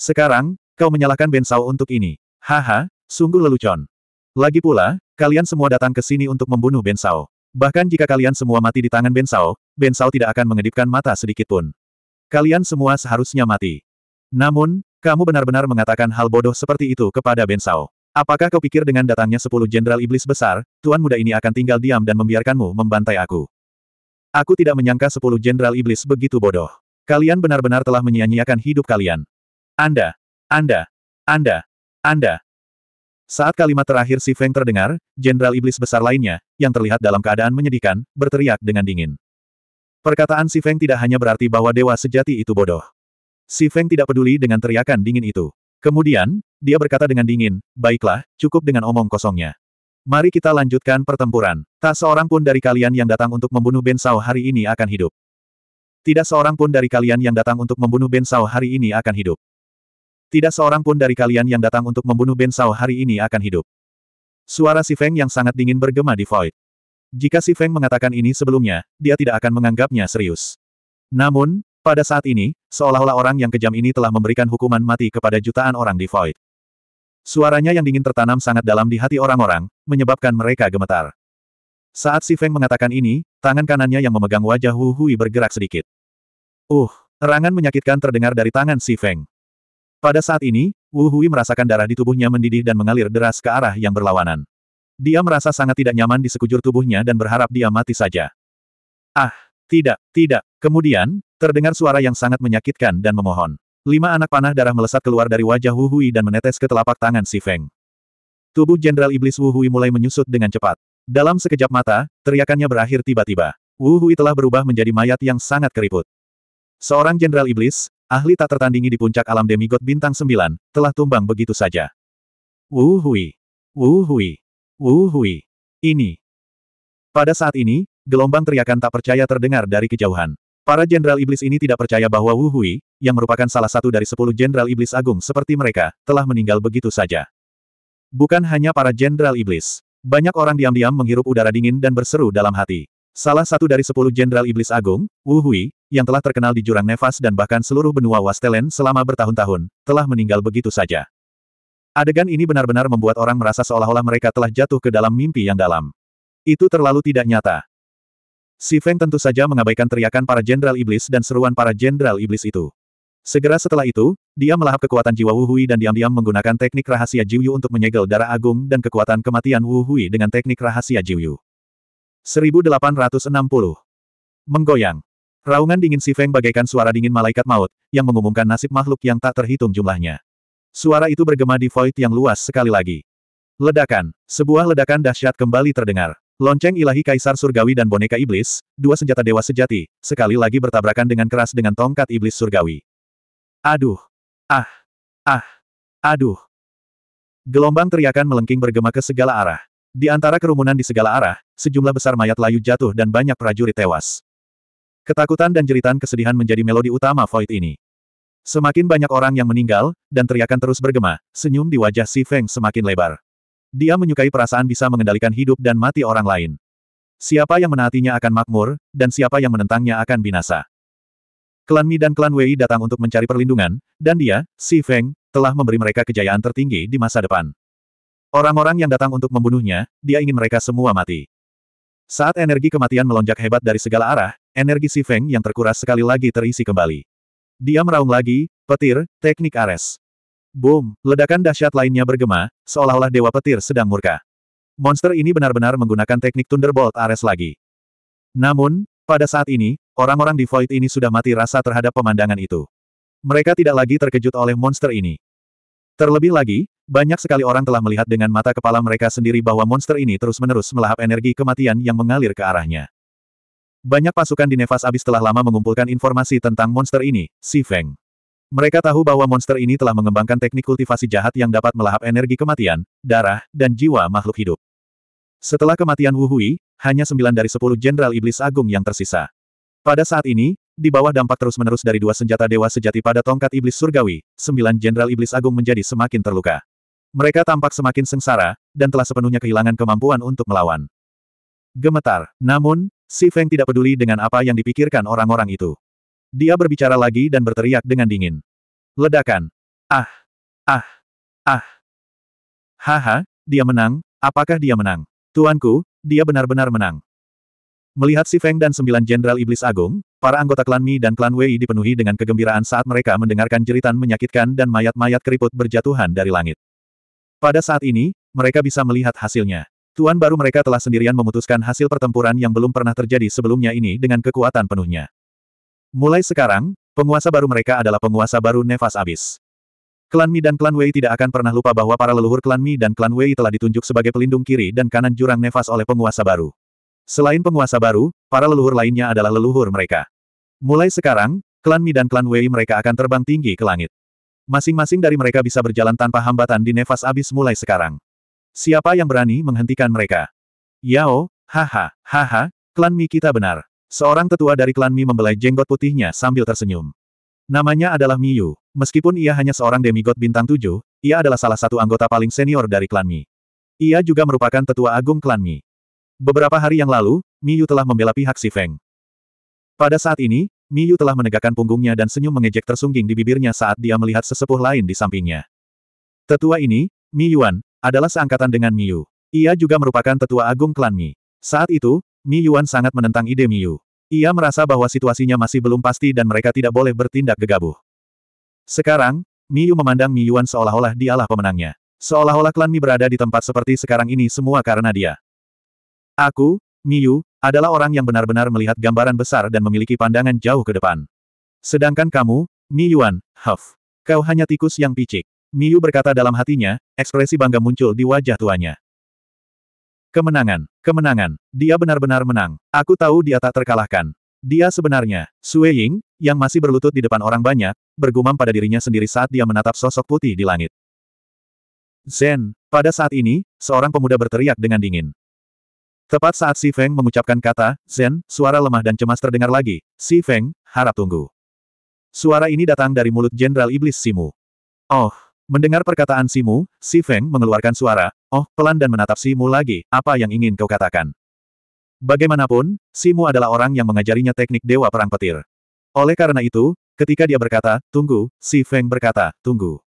Sekarang, kau menyalahkan Ben Sao untuk ini. Haha, sungguh lelucon. Lagi pula, kalian semua datang ke sini untuk membunuh Ben Sao. Bahkan jika kalian semua mati di tangan Ben Sao, Ben Sao tidak akan mengedipkan mata sedikitpun. Kalian semua seharusnya mati. Namun, kamu benar-benar mengatakan hal bodoh seperti itu kepada Ben Sao. Apakah kau pikir dengan datangnya sepuluh jenderal iblis besar, tuan muda ini akan tinggal diam dan membiarkanmu membantai aku? Aku tidak menyangka sepuluh jenderal iblis begitu bodoh. Kalian benar-benar telah menyia-nyiakan hidup kalian. Anda, Anda, Anda, Anda. Saat kalimat terakhir si Feng terdengar, jenderal iblis besar lainnya, yang terlihat dalam keadaan menyedihkan, berteriak dengan dingin. Perkataan si Feng tidak hanya berarti bahwa dewa sejati itu bodoh. Si Feng tidak peduli dengan teriakan dingin itu. Kemudian, dia berkata dengan dingin, baiklah, cukup dengan omong kosongnya. Mari kita lanjutkan pertempuran. Tak seorang pun dari kalian yang datang untuk membunuh Ben Sao hari ini akan hidup. Tidak seorang pun dari kalian yang datang untuk membunuh Ben Sao hari ini akan hidup. Tidak seorang pun dari kalian yang datang untuk membunuh Ben Sao hari ini akan hidup. Suara Si Feng yang sangat dingin bergema di void. Jika Si Feng mengatakan ini sebelumnya, dia tidak akan menganggapnya serius. Namun, pada saat ini, seolah-olah orang yang kejam ini telah memberikan hukuman mati kepada jutaan orang di Void. Suaranya yang dingin tertanam sangat dalam di hati orang-orang, menyebabkan mereka gemetar. Saat Si Feng mengatakan ini, tangan kanannya yang memegang wajah Hu Hui bergerak sedikit. Uh, erangan menyakitkan terdengar dari tangan Si Feng. Pada saat ini, Wu Hui merasakan darah di tubuhnya mendidih dan mengalir deras ke arah yang berlawanan. Dia merasa sangat tidak nyaman di sekujur tubuhnya dan berharap dia mati saja. Ah, tidak, tidak, Kemudian, terdengar suara yang sangat menyakitkan dan memohon. Lima anak panah darah melesat keluar dari wajah Wu Hui dan menetes ke telapak tangan si Feng. Tubuh Jenderal Iblis Wu Hui mulai menyusut dengan cepat. Dalam sekejap mata, teriakannya berakhir tiba-tiba. Wu Hui telah berubah menjadi mayat yang sangat keriput. Seorang Jenderal Iblis, ahli tak tertandingi di puncak alam demigod bintang Sembilan, telah tumbang begitu saja. Wu Hui. Wu Hui. Wu Hui. Ini. Pada saat ini, gelombang teriakan tak percaya terdengar dari kejauhan. Para jenderal iblis ini tidak percaya bahwa Wu Hui, yang merupakan salah satu dari sepuluh jenderal iblis agung seperti mereka, telah meninggal begitu saja. Bukan hanya para jenderal iblis. Banyak orang diam-diam menghirup udara dingin dan berseru dalam hati. Salah satu dari sepuluh jenderal iblis agung, Wu Hui, yang telah terkenal di jurang nefas dan bahkan seluruh benua Wastelen selama bertahun-tahun, telah meninggal begitu saja. Adegan ini benar-benar membuat orang merasa seolah-olah mereka telah jatuh ke dalam mimpi yang dalam. Itu terlalu tidak nyata. Si Feng tentu saja mengabaikan teriakan para jenderal iblis dan seruan para jenderal iblis itu. Segera setelah itu, dia melahap kekuatan jiwa Wu Hui dan diam-diam menggunakan teknik rahasia Jiu untuk menyegel darah agung dan kekuatan kematian Wu Hui dengan teknik rahasia Jiu 1860 Menggoyang Raungan dingin Si Feng bagaikan suara dingin malaikat maut, yang mengumumkan nasib makhluk yang tak terhitung jumlahnya. Suara itu bergema di void yang luas sekali lagi. Ledakan, sebuah ledakan dahsyat kembali terdengar. Lonceng ilahi kaisar surgawi dan boneka iblis, dua senjata dewa sejati, sekali lagi bertabrakan dengan keras dengan tongkat iblis surgawi. Aduh! Ah! Ah! Aduh! Gelombang teriakan melengking bergema ke segala arah. Di antara kerumunan di segala arah, sejumlah besar mayat layu jatuh dan banyak prajurit tewas. Ketakutan dan jeritan kesedihan menjadi melodi utama void ini. Semakin banyak orang yang meninggal, dan teriakan terus bergema, senyum di wajah Si Feng semakin lebar. Dia menyukai perasaan bisa mengendalikan hidup dan mati orang lain. Siapa yang menaatinya akan makmur, dan siapa yang menentangnya akan binasa. Klan Mi dan klan Wei datang untuk mencari perlindungan, dan dia, Si Feng, telah memberi mereka kejayaan tertinggi di masa depan. Orang-orang yang datang untuk membunuhnya, dia ingin mereka semua mati. Saat energi kematian melonjak hebat dari segala arah, energi Si Feng yang terkuras sekali lagi terisi kembali. Dia meraung lagi, petir, teknik Ares. Boom, ledakan dahsyat lainnya bergema, seolah-olah dewa petir sedang murka. Monster ini benar-benar menggunakan teknik Thunderbolt Ares lagi. Namun, pada saat ini, orang-orang di Void ini sudah mati rasa terhadap pemandangan itu. Mereka tidak lagi terkejut oleh monster ini. Terlebih lagi, banyak sekali orang telah melihat dengan mata kepala mereka sendiri bahwa monster ini terus-menerus melahap energi kematian yang mengalir ke arahnya. Banyak pasukan di Nevas Abis telah lama mengumpulkan informasi tentang monster ini, Si Feng. Mereka tahu bahwa monster ini telah mengembangkan teknik kultivasi jahat yang dapat melahap energi kematian, darah, dan jiwa makhluk hidup. Setelah kematian Wu Hui, hanya sembilan dari sepuluh jenderal iblis agung yang tersisa. Pada saat ini, di bawah dampak terus-menerus dari dua senjata dewa sejati pada tongkat iblis surgawi, sembilan jenderal iblis agung menjadi semakin terluka. Mereka tampak semakin sengsara, dan telah sepenuhnya kehilangan kemampuan untuk melawan. Gemetar, namun, Si Feng tidak peduli dengan apa yang dipikirkan orang-orang itu. Dia berbicara lagi dan berteriak dengan dingin. Ledakan. Ah! Ah! Ah! Haha, dia menang, apakah dia menang? Tuanku, dia benar-benar menang. Melihat Si Feng dan sembilan jenderal iblis agung, para anggota klan Mi dan klan Wei dipenuhi dengan kegembiraan saat mereka mendengarkan jeritan menyakitkan dan mayat-mayat keriput berjatuhan dari langit. Pada saat ini, mereka bisa melihat hasilnya. Tuan baru mereka telah sendirian memutuskan hasil pertempuran yang belum pernah terjadi sebelumnya ini dengan kekuatan penuhnya. Mulai sekarang, penguasa baru mereka adalah penguasa baru Nefas Abis. Klan Mi dan Klan Wei tidak akan pernah lupa bahwa para leluhur Klan Mi dan Klan Wei telah ditunjuk sebagai pelindung kiri dan kanan jurang Nefas oleh penguasa baru. Selain penguasa baru, para leluhur lainnya adalah leluhur mereka. Mulai sekarang, Klan Mi dan Klan Wei mereka akan terbang tinggi ke langit. Masing-masing dari mereka bisa berjalan tanpa hambatan di Nefas Abis mulai sekarang. Siapa yang berani menghentikan mereka? Yao, haha, haha, Klan Mi kita benar. Seorang tetua dari klan Mi membelai jenggot putihnya sambil tersenyum. Namanya adalah Miyu. Meskipun ia hanya seorang demigod bintang tujuh, ia adalah salah satu anggota paling senior dari klan Mi. Ia juga merupakan tetua agung klan Mi. Beberapa hari yang lalu, Miyu telah membela pihak Si Feng. Pada saat ini, Miyu telah menegakkan punggungnya dan senyum mengejek tersungging di bibirnya saat dia melihat sesepuh lain di sampingnya. Tetua ini, Mi Yuan, adalah seangkatan dengan Miyu. Ia juga merupakan tetua agung klan Mi. Saat itu, Mi Yuan sangat menentang ide Mi Yu. Ia merasa bahwa situasinya masih belum pasti dan mereka tidak boleh bertindak gegabah. Sekarang, Mi Yu memandang Mi Yuan seolah-olah dialah pemenangnya. Seolah-olah klan Mi berada di tempat seperti sekarang ini semua karena dia. Aku, Mi Yu, adalah orang yang benar-benar melihat gambaran besar dan memiliki pandangan jauh ke depan. Sedangkan kamu, Mi Yuan, Huff. Kau hanya tikus yang picik. Mi Yu berkata dalam hatinya, ekspresi bangga muncul di wajah tuanya. Kemenangan, kemenangan, dia benar-benar menang. Aku tahu dia tak terkalahkan. Dia sebenarnya, Sue Ying, yang masih berlutut di depan orang banyak, bergumam pada dirinya sendiri saat dia menatap sosok putih di langit. Zen, pada saat ini, seorang pemuda berteriak dengan dingin. Tepat saat Si Feng mengucapkan kata, Zen, suara lemah dan cemas terdengar lagi, Si Feng, harap tunggu. Suara ini datang dari mulut Jenderal Iblis Simu. Oh, mendengar perkataan Simu, Si Feng mengeluarkan suara, Oh, pelan dan menatap Simu lagi, apa yang ingin kau katakan? Bagaimanapun, Simu adalah orang yang mengajarinya teknik Dewa Perang Petir. Oleh karena itu, ketika dia berkata, tunggu, si Feng berkata, tunggu.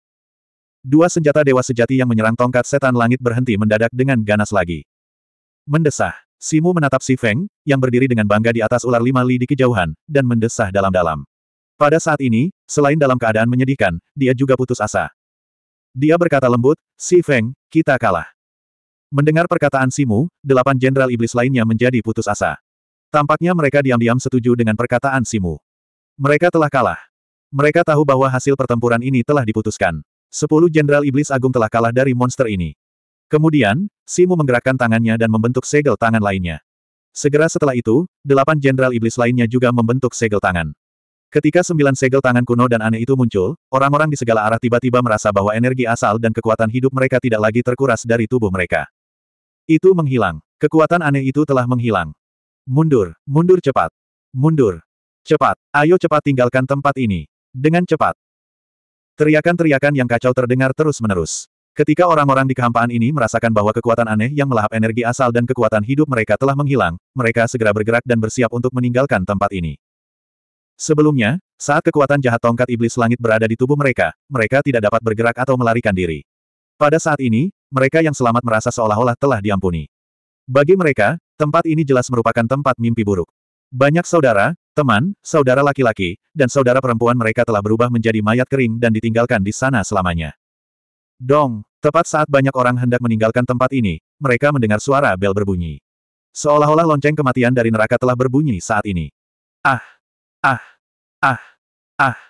Dua senjata dewa sejati yang menyerang tongkat setan langit berhenti mendadak dengan ganas lagi. Mendesah. Simu menatap si Feng, yang berdiri dengan bangga di atas ular lima li di kejauhan, dan mendesah dalam-dalam. Pada saat ini, selain dalam keadaan menyedihkan, dia juga putus asa. Dia berkata lembut, Si Feng, kita kalah. Mendengar perkataan Simu, delapan jenderal iblis lainnya menjadi putus asa. Tampaknya mereka diam-diam setuju dengan perkataan Simu. Mereka telah kalah. Mereka tahu bahwa hasil pertempuran ini telah diputuskan. Sepuluh jenderal iblis agung telah kalah dari monster ini. Kemudian, Simu menggerakkan tangannya dan membentuk segel tangan lainnya. Segera setelah itu, delapan jenderal iblis lainnya juga membentuk segel tangan. Ketika sembilan segel tangan kuno dan aneh itu muncul, orang-orang di segala arah tiba-tiba merasa bahwa energi asal dan kekuatan hidup mereka tidak lagi terkuras dari tubuh mereka. Itu menghilang. Kekuatan aneh itu telah menghilang. Mundur, mundur cepat. Mundur. Cepat, ayo cepat tinggalkan tempat ini. Dengan cepat. Teriakan-teriakan yang kacau terdengar terus-menerus. Ketika orang-orang di kehampaan ini merasakan bahwa kekuatan aneh yang melahap energi asal dan kekuatan hidup mereka telah menghilang, mereka segera bergerak dan bersiap untuk meninggalkan tempat ini. Sebelumnya, saat kekuatan jahat tongkat iblis langit berada di tubuh mereka, mereka tidak dapat bergerak atau melarikan diri. Pada saat ini, mereka yang selamat merasa seolah-olah telah diampuni. Bagi mereka, tempat ini jelas merupakan tempat mimpi buruk. Banyak saudara, teman, saudara laki-laki, dan saudara perempuan mereka telah berubah menjadi mayat kering dan ditinggalkan di sana selamanya. Dong, tepat saat banyak orang hendak meninggalkan tempat ini, mereka mendengar suara bel berbunyi. Seolah-olah lonceng kematian dari neraka telah berbunyi saat ini. Ah, ah, ah, ah.